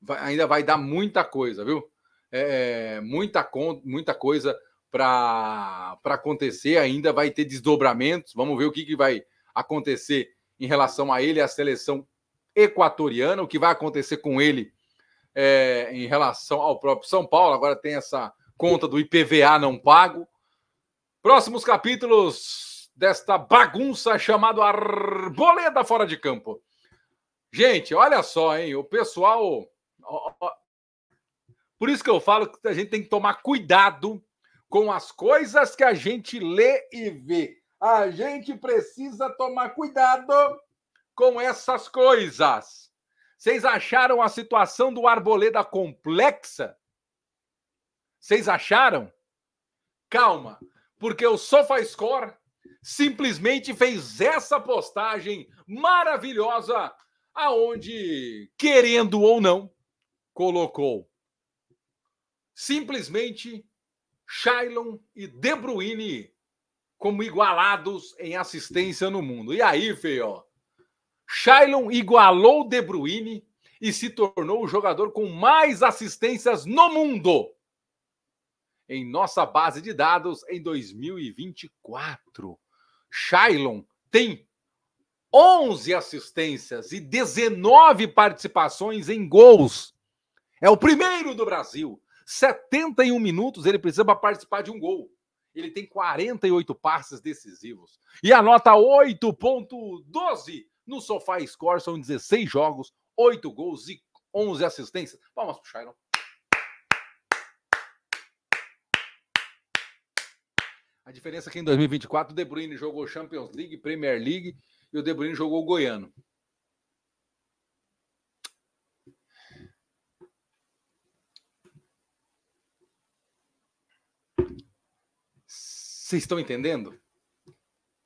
vai, ainda vai dar muita coisa, viu? É, é muita, muita coisa para acontecer ainda, vai ter desdobramentos. Vamos ver o que, que vai acontecer em relação a ele, a seleção Equatoriano, o que vai acontecer com ele é, em relação ao próprio São Paulo. Agora tem essa conta do IPVA não pago. Próximos capítulos desta bagunça chamada Arboleda Fora de Campo. Gente, olha só, hein? O pessoal. Por isso que eu falo que a gente tem que tomar cuidado com as coisas que a gente lê e vê. A gente precisa tomar cuidado com essas coisas. Vocês acharam a situação do Arboleda complexa? Vocês acharam? Calma, porque o SofaScore simplesmente fez essa postagem maravilhosa aonde, querendo ou não, colocou simplesmente Shailon e De Bruyne como igualados em assistência no mundo. E aí, feio, Shailon igualou De Bruyne e se tornou o jogador com mais assistências no mundo em nossa base de dados em 2024. Shailon tem 11 assistências e 19 participações em gols. É o primeiro do Brasil. 71 minutos ele precisa para participar de um gol. Ele tem 48 passes decisivos. E a nota 8.12 no Sofá Score são 16 jogos, 8 gols e 11 assistências. Palmas pro Chiron. A diferença é que em 2024 o De Bruyne jogou Champions League, Premier League e o De Bruyne jogou o Goiano. Vocês estão entendendo?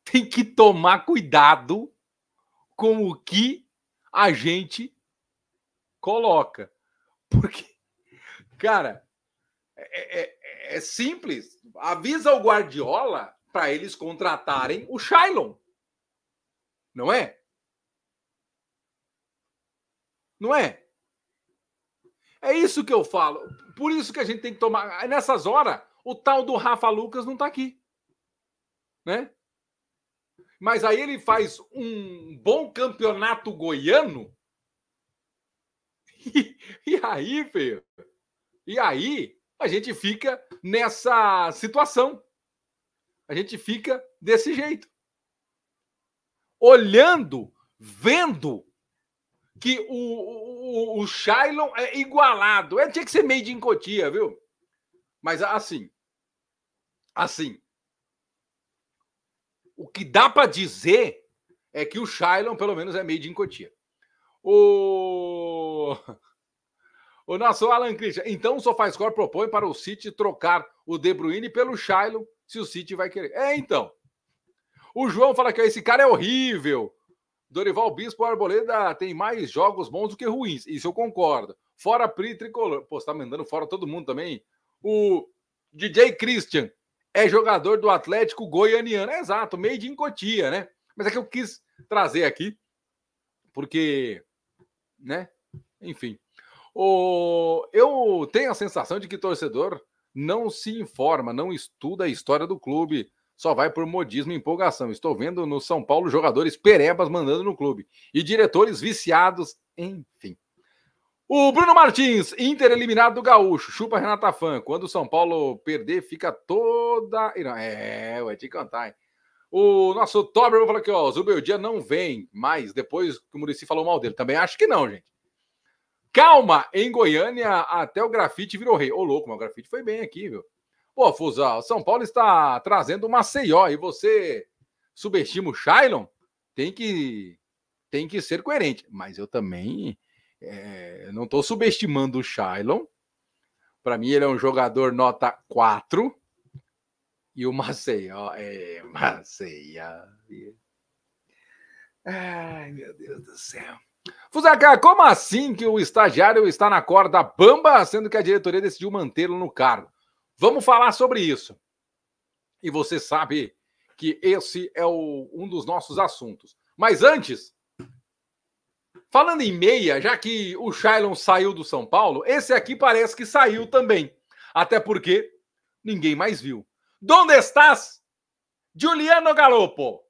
Tem que tomar cuidado com o que a gente coloca. Porque, cara, é, é, é, é simples. Avisa o Guardiola para eles contratarem o Shailon. Não é? Não é? É isso que eu falo. Por isso que a gente tem que tomar. Nessas horas, o tal do Rafa Lucas não tá aqui. Né? mas aí ele faz um bom campeonato goiano. E, e aí, Fer, e aí a gente fica nessa situação. A gente fica desse jeito. Olhando, vendo que o, o, o Shailon é igualado. É, tinha que ser meio de encotia, viu? Mas assim, assim, que dá para dizer é que o Shailon, pelo menos, é made in Cotia. O... o nosso Alan Christian. Então, o SofaScore propõe para o City trocar o De Bruyne pelo Shailon, se o City vai querer. É, então. O João fala que esse cara é horrível. Dorival Bispo Arboleda tem mais jogos bons do que ruins. Isso eu concordo. Fora Pri Tricolor. Pô, você tá mandando fora todo mundo também. O DJ Christian é jogador do Atlético Goianiano. É exato, meio de Cotia, né? Mas é que eu quis trazer aqui, porque, né? Enfim. O... Eu tenho a sensação de que torcedor não se informa, não estuda a história do clube, só vai por modismo e empolgação. Estou vendo no São Paulo jogadores perebas mandando no clube e diretores viciados, enfim. O Bruno Martins, Inter eliminado do Gaúcho. Chupa Renata Fã. Quando o São Paulo perder, fica toda. É, ué, te cantar, hein? O nosso Tober falou aqui, ó. Zubeldia não vem mais depois que o Murici falou mal dele. Também acho que não, gente. Calma, em Goiânia até o grafite virou rei. Ô, louco, mas o grafite foi bem aqui, viu? Pô, o São Paulo está trazendo o Maceió e você subestima o Shailon? Tem que, tem que ser coerente. Mas eu também é, não estou subestimando o Shailon. Para mim, ele é um jogador nota 4. E o Maceió. É, Maceió. Ai, meu Deus do céu. Fusaka, como assim que o estagiário está na corda bamba, sendo que a diretoria decidiu mantê-lo no cargo? Vamos falar sobre isso. E você sabe que esse é o, um dos nossos assuntos. Mas antes, Falando em meia, já que o Shailon saiu do São Paulo, esse aqui parece que saiu também. Até porque ninguém mais viu. Onde estás? Juliano Galopo.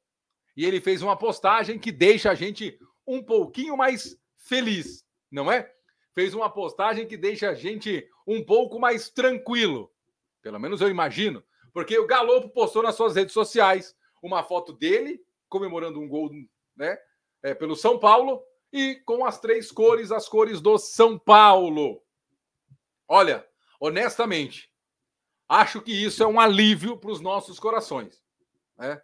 E ele fez uma postagem que deixa a gente um pouquinho mais feliz, não é? Fez uma postagem que deixa a gente um pouco mais tranquilo. Pelo menos eu imagino. Porque o Galopo postou nas suas redes sociais uma foto dele comemorando um gol né, é, pelo São Paulo e com as três cores, as cores do São Paulo. Olha, honestamente, acho que isso é um alívio para os nossos corações. Né?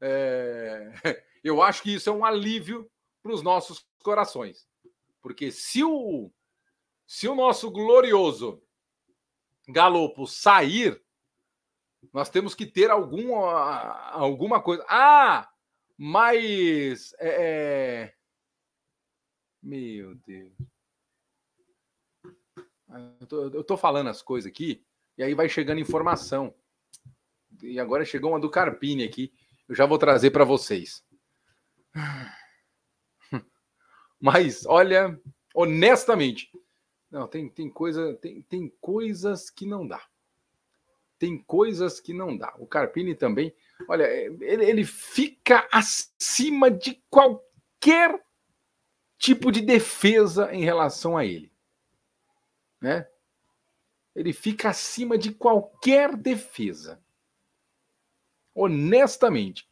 É... Eu acho que isso é um alívio para os nossos corações. Porque se o, se o nosso glorioso Galopo sair, nós temos que ter alguma alguma coisa. Ah, mas. É... é meu Deus. Ah, eu tô, eu tô falando as coisas aqui, e aí vai chegando informação. E agora chegou uma do Carpini aqui. Eu já vou trazer para vocês. Mas, olha, honestamente, não, tem, tem, coisa, tem, tem coisas que não dá. Tem coisas que não dá. O Carpini também, olha, ele, ele fica acima de qualquer tipo de defesa em relação a ele. Né? Ele fica acima de qualquer defesa. Honestamente.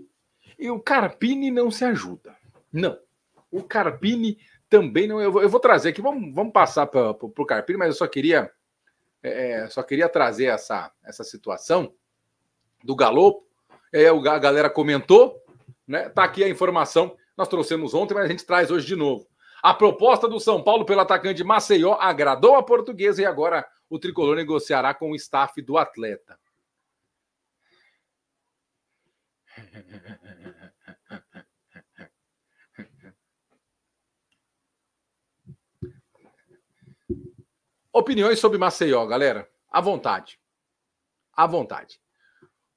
E o Carpini não se ajuda. Não. O Carpini também não. Eu vou, eu vou trazer aqui, vamos, vamos passar para o Carpini, mas eu só queria. É, é, só queria trazer essa, essa situação do galopo. É, a galera comentou, né? Tá aqui a informação. Nós trouxemos ontem, mas a gente traz hoje de novo. A proposta do São Paulo pelo atacante Maceió agradou a portuguesa e agora o tricolor negociará com o staff do atleta. Opiniões sobre Maceió, galera. À vontade. À vontade.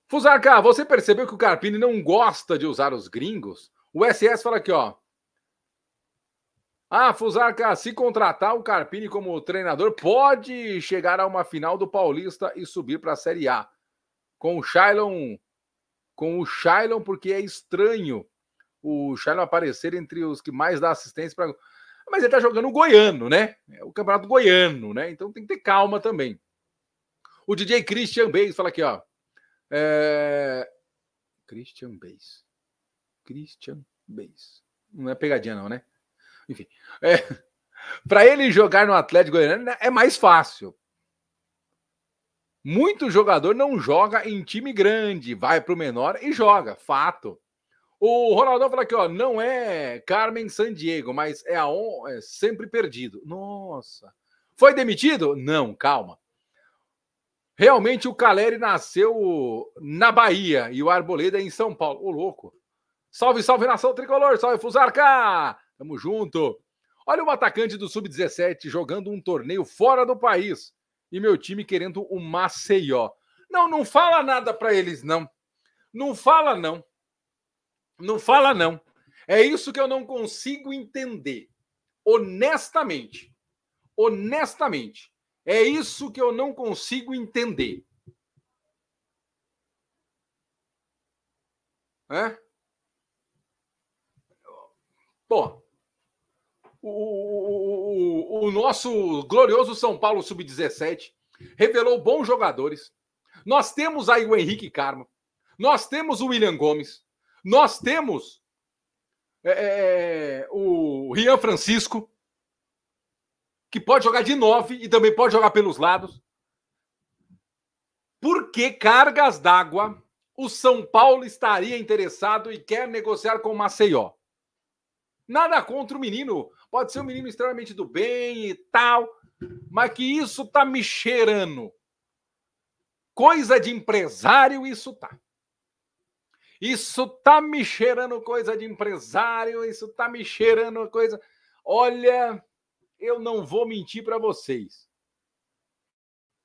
Fusarca, você percebeu que o Carpini não gosta de usar os gringos? O SS fala aqui, ó. Ah, Fusarca, se contratar o Carpini como treinador, pode chegar a uma final do Paulista e subir para a Série A. Com o Shailon, com o Shailon, porque é estranho o Shailon aparecer entre os que mais dá assistência para. Mas ele está jogando o goiano, né? É o campeonato goiano, né? Então tem que ter calma também. O DJ Christian Beis fala aqui, ó. É... Christian Beis. Christian Beis. Não é pegadinha, não, né? enfim. É, para ele jogar no Atlético Goianiano é mais fácil. Muito jogador não joga em time grande, vai para o menor e joga, fato. O Ronaldão fala aqui, ó, não é Carmen San Diego, mas é, a on... é sempre perdido. Nossa. Foi demitido? Não, calma. Realmente o Caleri nasceu na Bahia e o Arboleda em São Paulo. Ô, louco. Salve, salve nação tricolor, salve Fusarca! Tamo junto. Olha o atacante do Sub-17 jogando um torneio fora do país. E meu time querendo o Maceió. Não, não fala nada para eles, não. Não fala, não. Não fala, não. É isso que eu não consigo entender. Honestamente. Honestamente. É isso que eu não consigo entender. É? Pô, o, o, nosso glorioso São Paulo Sub-17 revelou bons jogadores. Nós temos aí o Henrique Carmo, nós temos o William Gomes, nós temos é, é, o Rian Francisco, que pode jogar de nove e também pode jogar pelos lados. Por que cargas d'água o São Paulo estaria interessado e quer negociar com o Maceió? Nada contra o menino pode ser um menino extremamente do bem e tal, mas que isso tá me cheirando. Coisa de empresário, isso tá. Isso tá me cheirando coisa de empresário, isso tá me cheirando coisa. Olha, eu não vou mentir para vocês.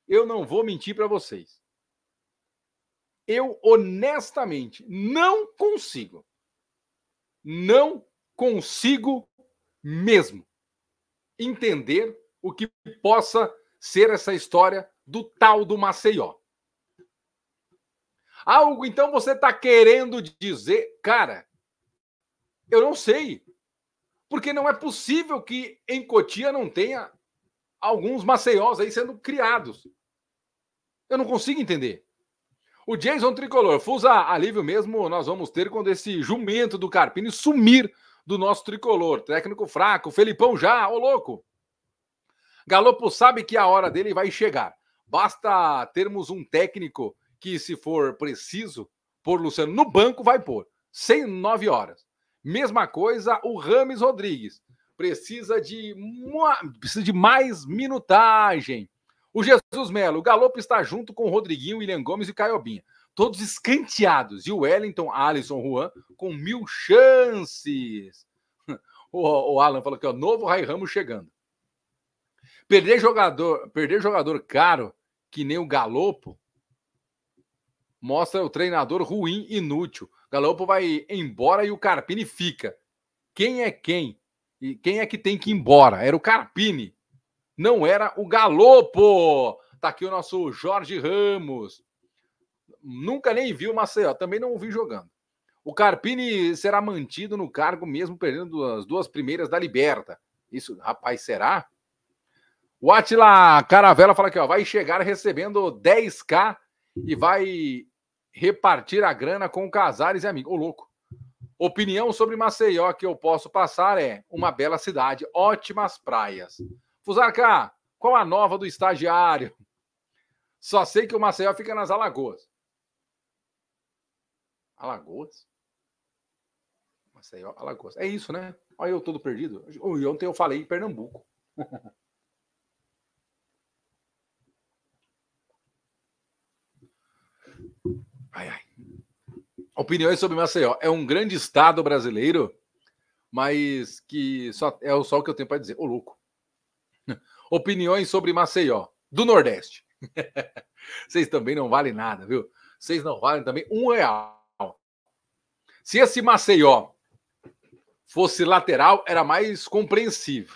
Eu não vou mentir para vocês. Eu honestamente não consigo. Não consigo mesmo entender o que possa ser essa história do tal do Maceió. Algo, então, você está querendo dizer, cara, eu não sei. Porque não é possível que em Cotia não tenha alguns Maceiós aí sendo criados. Eu não consigo entender. O Jason Tricolor, fusa alívio mesmo, nós vamos ter quando esse jumento do Carpini sumir do nosso tricolor. Técnico fraco, Felipão já, ô louco. Galopo sabe que a hora dele vai chegar. Basta termos um técnico que, se for preciso, pôr Luciano no banco, vai pôr. 109 horas. Mesma coisa o Rames Rodrigues. Precisa de, precisa de mais minutagem. O Jesus Melo, o Galopo está junto com o Rodriguinho, William Gomes e Caiobinha todos escanteados. E o Wellington, Alisson, Juan, com mil chances. O, o Alan falou que é o novo Rai Ramos chegando. Perder jogador, perder jogador caro, que nem o Galopo, mostra o treinador ruim, inútil. Galopo vai embora e o Carpini fica. Quem é quem? E quem é que tem que ir embora? Era o Carpini, não era o Galopo. Tá aqui o nosso Jorge Ramos. Nunca nem vi o Maceió, também não o vi jogando. O Carpini será mantido no cargo mesmo perdendo as duas primeiras da Liberta. Isso, rapaz, será? O Atila Caravela fala aqui, ó, vai chegar recebendo 10k e vai repartir a grana com Casares e amigos. Ô, louco. Opinião sobre Maceió que eu posso passar é uma bela cidade, ótimas praias. Fusarca, qual a nova do estagiário? Só sei que o Maceió fica nas Alagoas. Alagoas? Maceió, Alagoas. É isso, né? Olha eu todo perdido. Ontem eu falei Pernambuco. ai, ai. Opiniões sobre Maceió. É um grande estado brasileiro, mas que só é só o que eu tenho para dizer. Ô, louco. Opiniões sobre Maceió, do Nordeste. Vocês também não valem nada, viu? Vocês não valem também um real. Se esse Maceió fosse lateral, era mais compreensível.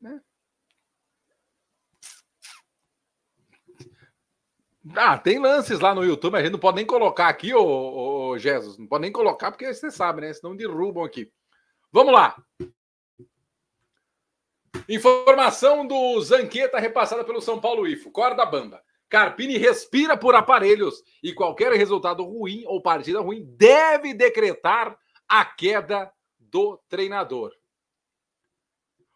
Né? Ah, tem lances lá no YouTube, a gente não pode nem colocar aqui, ô, ô, ô Jesus. Não pode nem colocar, porque você sabe, né? Senão derrubam aqui. Vamos lá. Informação do Zanqueta repassada pelo São Paulo IFO. Corda bamba. Carpini respira por aparelhos e qualquer resultado ruim ou partida ruim deve decretar a queda do treinador.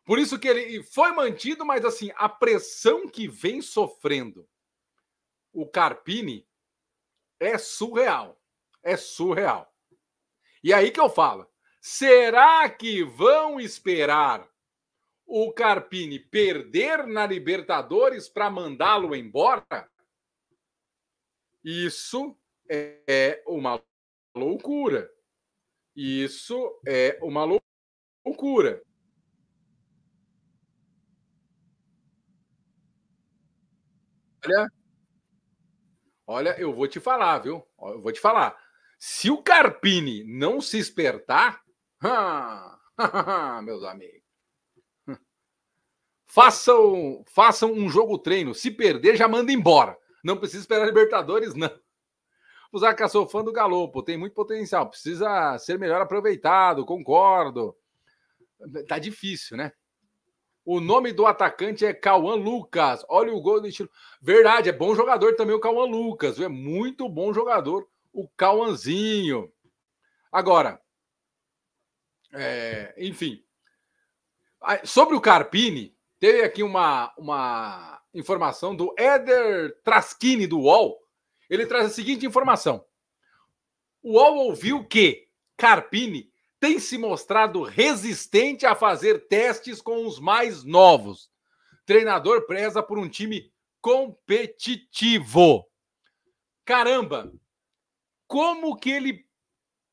Por isso que ele foi mantido, mas assim, a pressão que vem sofrendo o Carpini é surreal. É surreal. E aí que eu falo, será que vão esperar o Carpini perder na Libertadores para mandá-lo embora? Isso é, é uma loucura. Isso é uma loucura. Olha, olha, eu vou te falar, viu? Eu vou te falar. Se o Carpini não se espertar, meus amigos. Façam, façam um jogo treino. Se perder, já manda embora. Não precisa esperar Libertadores, não. O Zaca, sou fã do Galopo, tem muito potencial, precisa ser melhor aproveitado, concordo. Tá difícil, né? O nome do atacante é Cauã Lucas. Olha o gol do estilo. Verdade, é bom jogador também o Cauã Lucas. É muito bom jogador o Cauãzinho. Agora, é, enfim. Ah, sobre o Carpini, Teve aqui uma, uma informação do Eder Traskini, do UOL. Ele traz a seguinte informação. O UOL ouviu que Carpini tem se mostrado resistente a fazer testes com os mais novos. Treinador preza por um time competitivo. Caramba! Como que ele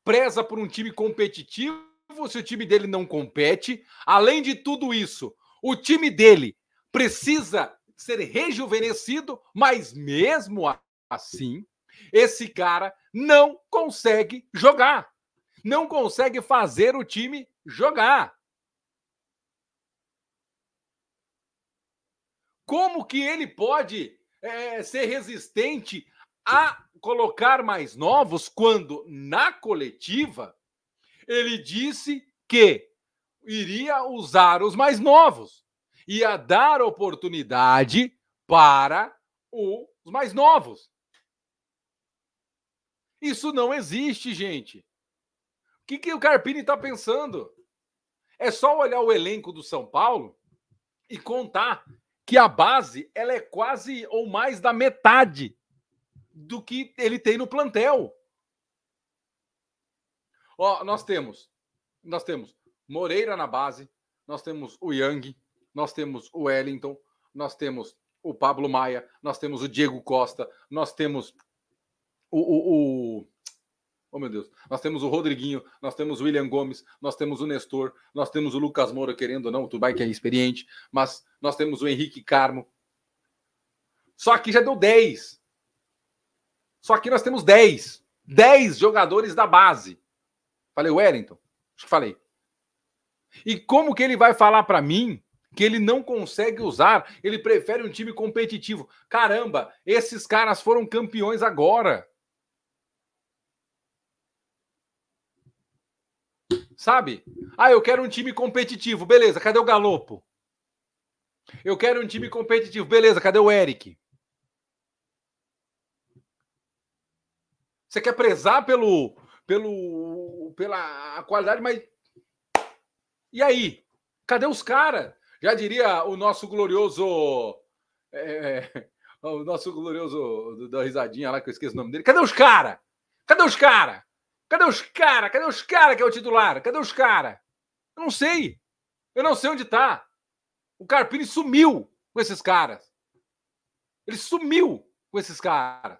preza por um time competitivo se o time dele não compete? Além de tudo isso, o time dele precisa ser rejuvenescido, mas mesmo assim, esse cara não consegue jogar. Não consegue fazer o time jogar. Como que ele pode é, ser resistente a colocar mais novos quando, na coletiva, ele disse que iria usar os mais novos, ia dar oportunidade para os mais novos. Isso não existe, gente. O que, que o Carpini está pensando? É só olhar o elenco do São Paulo e contar que a base ela é quase ou mais da metade do que ele tem no plantel. Ó, nós temos, nós temos Moreira na base, nós temos o Yang, nós temos o Wellington, nós temos o Pablo Maia, nós temos o Diego Costa, nós temos o, o, o... Oh, meu Deus. Nós temos o Rodriguinho, nós temos o William Gomes, nós temos o Nestor, nós temos o Lucas Moura, querendo ou não, o Tubai que é experiente, mas nós temos o Henrique Carmo. Só que já deu 10. Só que nós temos 10. 10 jogadores da base. Falei, Wellington? Acho que falei. E como que ele vai falar para mim que ele não consegue usar? Ele prefere um time competitivo. Caramba, esses caras foram campeões agora. Sabe? Ah, eu quero um time competitivo. Beleza, cadê o Galopo? Eu quero um time competitivo. Beleza, cadê o Eric? Você quer prezar pelo, pelo, pela qualidade, mas e aí? Cadê os caras? Já diria o nosso glorioso. É, é o nosso glorioso da risadinha lá, que eu esqueço o nome dele. Cadê os caras? Cadê os caras? Cadê os caras? Cadê os caras que é o titular? Cadê os caras? Eu não sei. Eu não sei onde tá. O Carpini sumiu com esses caras. Ele sumiu com esses caras.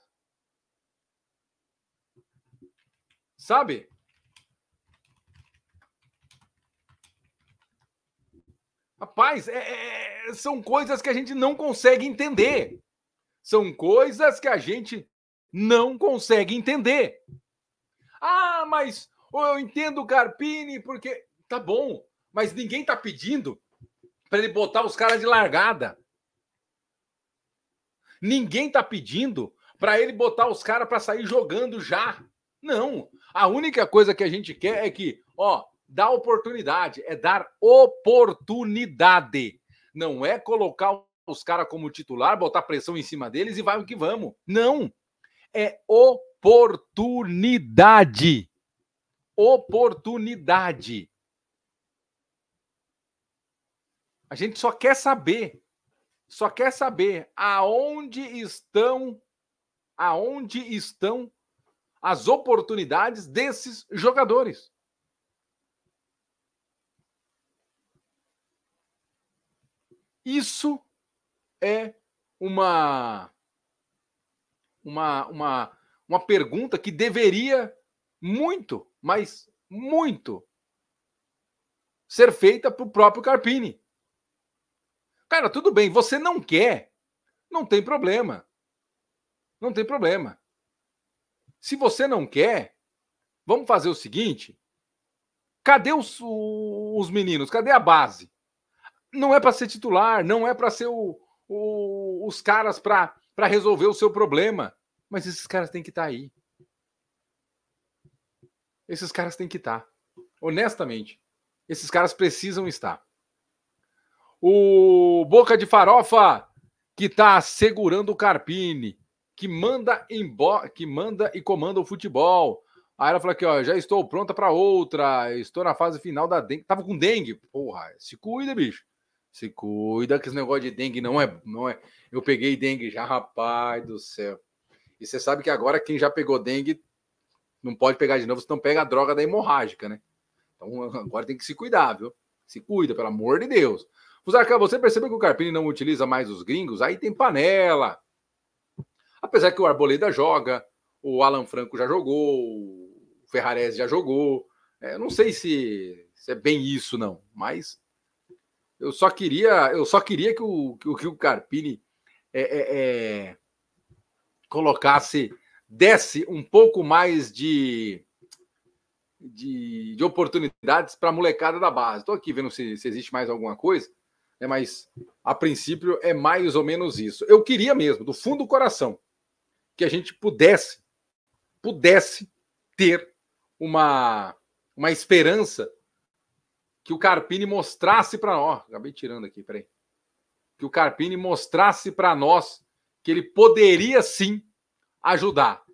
Sabe? Rapaz, é, é, é, são coisas que a gente não consegue entender. São coisas que a gente não consegue entender. Ah, mas eu entendo o Carpini porque. Tá bom, mas ninguém tá pedindo para ele botar os caras de largada. Ninguém tá pedindo para ele botar os caras para sair jogando já. Não. A única coisa que a gente quer é que, ó, dar oportunidade, é dar oportunidade. Não é colocar os caras como titular, botar pressão em cima deles e vai o que vamos. Não. É oportunidade. Oportunidade. A gente só quer saber, só quer saber aonde estão aonde estão as oportunidades desses jogadores. Isso é uma uma uma uma pergunta que deveria muito, mas muito ser feita para o próprio Carpini. Cara, tudo bem, você não quer, não tem problema. Não tem problema. Se você não quer, vamos fazer o seguinte: cadê os, os meninos? Cadê a base? não é para ser titular, não é para ser o, o, os caras para resolver o seu problema. Mas esses caras têm que estar tá aí. Esses caras têm que estar. Tá. Honestamente, esses caras precisam estar. O Boca de Farofa, que está segurando o Carpini, que manda, que manda e comanda o futebol. Aí ela falou aqui, ó, já estou pronta para outra, estou na fase final da dengue. Tava com dengue, porra, se cuida, bicho. Se cuida, que esse negócio de dengue não é. não é. Eu peguei dengue já, rapaz do céu. E você sabe que agora quem já pegou dengue não pode pegar de novo, senão pega a droga da hemorrágica, né? Então agora tem que se cuidar, viu? Se cuida, pelo amor de Deus. Fusarca, você percebeu que o Carpini não utiliza mais os gringos? Aí tem panela. Apesar que o Arboleda joga, o Alan Franco já jogou, o Ferrarese já jogou. É, não sei se, se é bem isso, não, mas eu só queria, eu só queria que o, que o Carpini é, é, é, colocasse, desse um pouco mais de, de, de oportunidades para a molecada da base. Estou aqui vendo se, se, existe mais alguma coisa, né, mas a princípio é mais ou menos isso. Eu queria mesmo, do fundo do coração, que a gente pudesse, pudesse ter uma, uma esperança que o Carpini mostrasse para nós, acabei tirando aqui, peraí, que o Carpini mostrasse para nós que ele poderia sim ajudar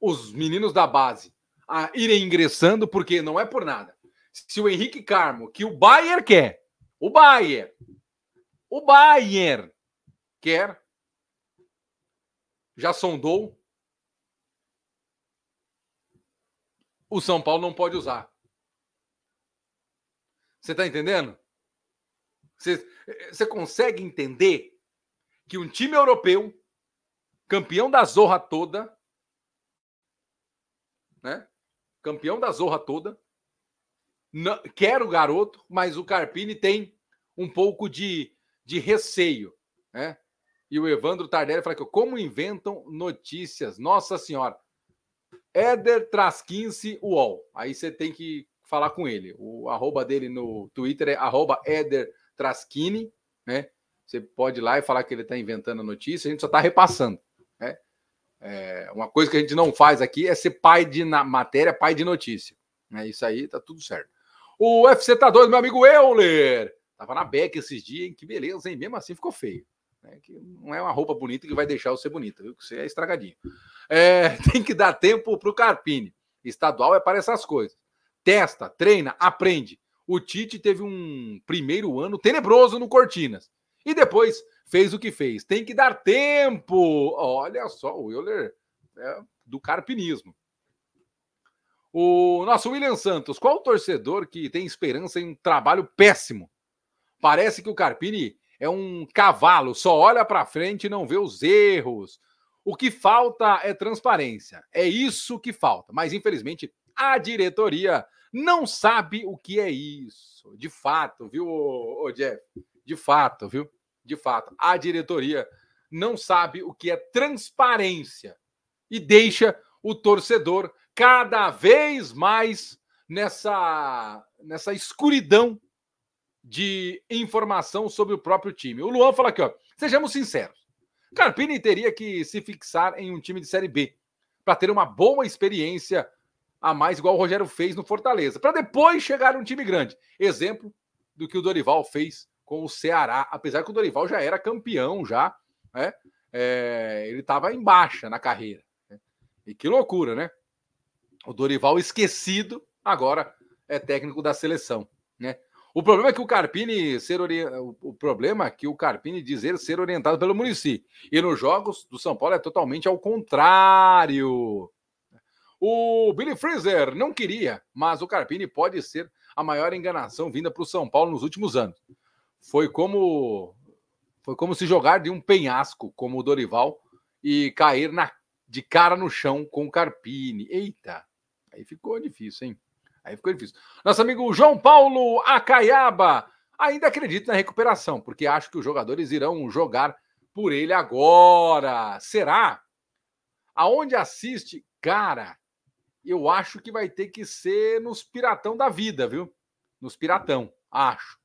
os meninos da base a irem ingressando, porque não é por nada. Se o Henrique Carmo, que o Bayer quer, o Bayer, o Bayer quer, já sondou, o São Paulo não pode usar. Você está entendendo? Você, você consegue entender que um time europeu, campeão da zorra toda, né? Campeão da zorra toda, quer o garoto, mas o Carpini tem um pouco de, de receio, né? E o Evandro Tardelli fala que como inventam notícias, nossa senhora. Éder Trasquince UOL. Aí você tem que falar com ele. O arroba dele no Twitter é arroba Eder Traschini, né? Você pode ir lá e falar que ele está inventando a notícia, a gente só está repassando. Né? É, uma coisa que a gente não faz aqui é ser pai de matéria, pai de notícia. Né? Isso aí tá tudo certo. O UFC tá doido, meu amigo Euler. Tava na beca esses dias, hein? Que beleza, hein? Mesmo assim ficou feio. é Que não é uma roupa bonita que vai deixar você bonita, viu? você é estragadinho. É, tem que dar tempo pro Carpini. Estadual é para essas coisas. Testa, treina, aprende. O Tite teve um primeiro ano tenebroso no Cortinas. E depois fez o que fez. Tem que dar tempo. Olha só, o Euler é do carpinismo. O nosso William Santos, qual torcedor que tem esperança em um trabalho péssimo? Parece que o Carpini é um cavalo, só olha para frente e não vê os erros. O que falta é transparência. É isso que falta. Mas infelizmente a diretoria não sabe o que é isso. De fato, viu, ô, Jeff? De fato, viu? De fato, a diretoria não sabe o que é transparência e deixa o torcedor cada vez mais nessa, nessa escuridão de informação sobre o próprio time. O Luan fala aqui, ó, sejamos sinceros. Carpini teria que se fixar em um time de Série B para ter uma boa experiência a mais, igual o Rogério fez no Fortaleza, para depois chegar um time grande. Exemplo do que o Dorival fez com o Ceará, apesar que o Dorival já era campeão, já, né? É, ele estava em baixa na carreira. Né? E que loucura, né? O Dorival esquecido, agora é técnico da seleção, né? O problema é que o Carpini ser ori... o problema é que o Carpini dizer ser orientado pelo município. E nos jogos do São Paulo é totalmente ao contrário. O Billy Freezer não queria, mas o Carpini pode ser a maior enganação vinda para o São Paulo nos últimos anos. Foi como foi como se jogar de um penhasco, como o Dorival, e cair na, de cara no chão com o Carpini. Eita, aí ficou difícil, hein? Aí ficou difícil. Nosso amigo João Paulo Acaiaba ainda acredita na recuperação, porque acho que os jogadores irão jogar por ele agora. Será? Aonde assiste? Cara, eu acho que vai ter que ser nos piratão da vida, viu? Nos piratão, acho.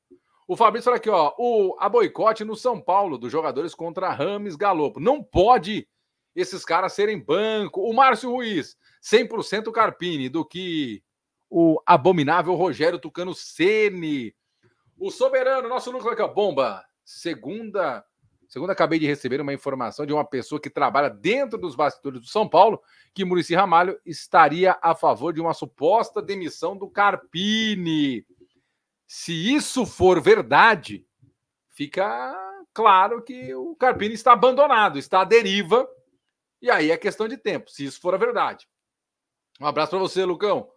O Fabrício fala aqui, ó, o, a boicote no São Paulo dos jogadores contra Rames Galopo. Não pode esses caras serem banco. O Márcio Ruiz, 100% Carpini, do que o abominável Rogério Tucano Ceni. O Soberano, nosso núcleo aqui, ó, bomba. Segunda Segundo, acabei de receber uma informação de uma pessoa que trabalha dentro dos bastidores do São Paulo que Murici Ramalho estaria a favor de uma suposta demissão do Carpini. Se isso for verdade, fica claro que o Carpini está abandonado, está à deriva. E aí é questão de tempo, se isso for a verdade. Um abraço para você, Lucão.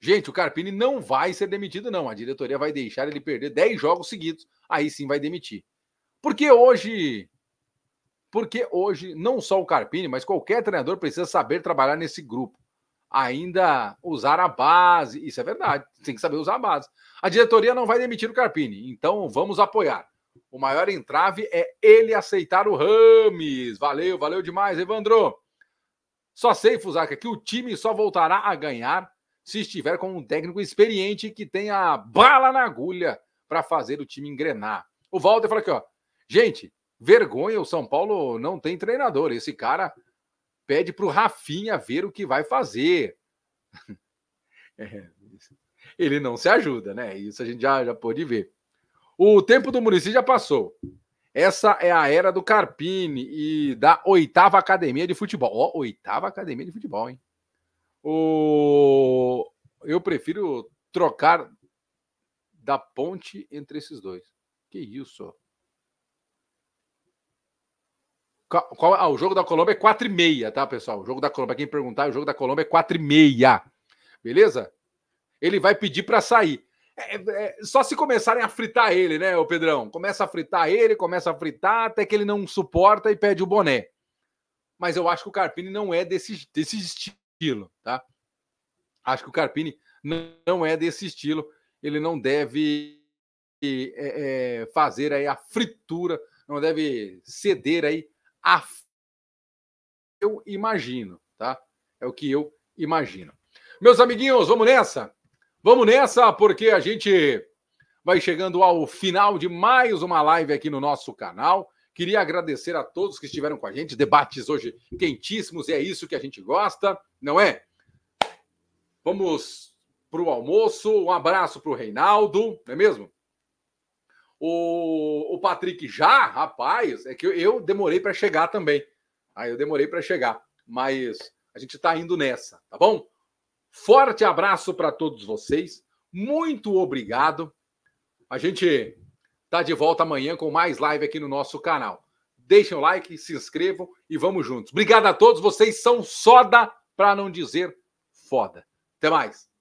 Gente, o Carpini não vai ser demitido, não. A diretoria vai deixar ele perder 10 jogos seguidos. Aí sim vai demitir. Porque hoje. Porque hoje, não só o Carpini, mas qualquer treinador precisa saber trabalhar nesse grupo. Ainda usar a base, isso é verdade, tem que saber usar a base. A diretoria não vai demitir o Carpini, então vamos apoiar. O maior entrave é ele aceitar o Rames. Valeu, valeu demais, Evandro. Só sei, Fusaka, que o time só voltará a ganhar se estiver com um técnico experiente que tenha bala na agulha para fazer o time engrenar. O Walter falou aqui, ó. Gente, vergonha, o São Paulo não tem treinador. Esse cara pede para o Rafinha ver o que vai fazer. É, ele não se ajuda, né? Isso a gente já, já pôde ver. O tempo do Murici já passou. Essa é a era do Carpini e da oitava academia de futebol. Ó, oh, oitava academia de futebol, hein? O... Eu prefiro trocar da ponte entre esses dois. Que isso? ó. Qual, é? ah, o jogo da Colômbia é 4 e meia, tá, pessoal? O jogo da Colômbia, quem perguntar, o jogo da Colômbia é 4 e meia. Beleza? Ele vai pedir para sair. É, é, é, só se começarem a fritar ele, né, o Pedrão? Começa a fritar ele, começa a fritar, até que ele não suporta e pede o boné. Mas eu acho que o Carpini não é desse, desse estilo, tá? Acho que o Carpini não, é desse estilo. Ele não deve é, é fazer aí a fritura, não deve ceder aí a eu imagino, tá? É o que eu imagino. Meus amiguinhos, vamos nessa? Vamos nessa, porque a gente vai chegando ao final de mais uma live aqui no nosso canal. Queria agradecer a todos que estiveram com a gente. Debates hoje quentíssimos, é isso que a gente gosta, não é? Vamos para o almoço. Um abraço para o Reinaldo, não é mesmo? O, o Patrick já, rapaz, é que eu, demorei para chegar também. Aí eu demorei para chegar, mas a gente está indo nessa, tá bom? Forte abraço para todos vocês. Muito obrigado. A gente tá de volta amanhã com mais live aqui no nosso canal. Deixem o like, se inscrevam e vamos juntos. Obrigado a todos, vocês são soda para não dizer foda. Até mais.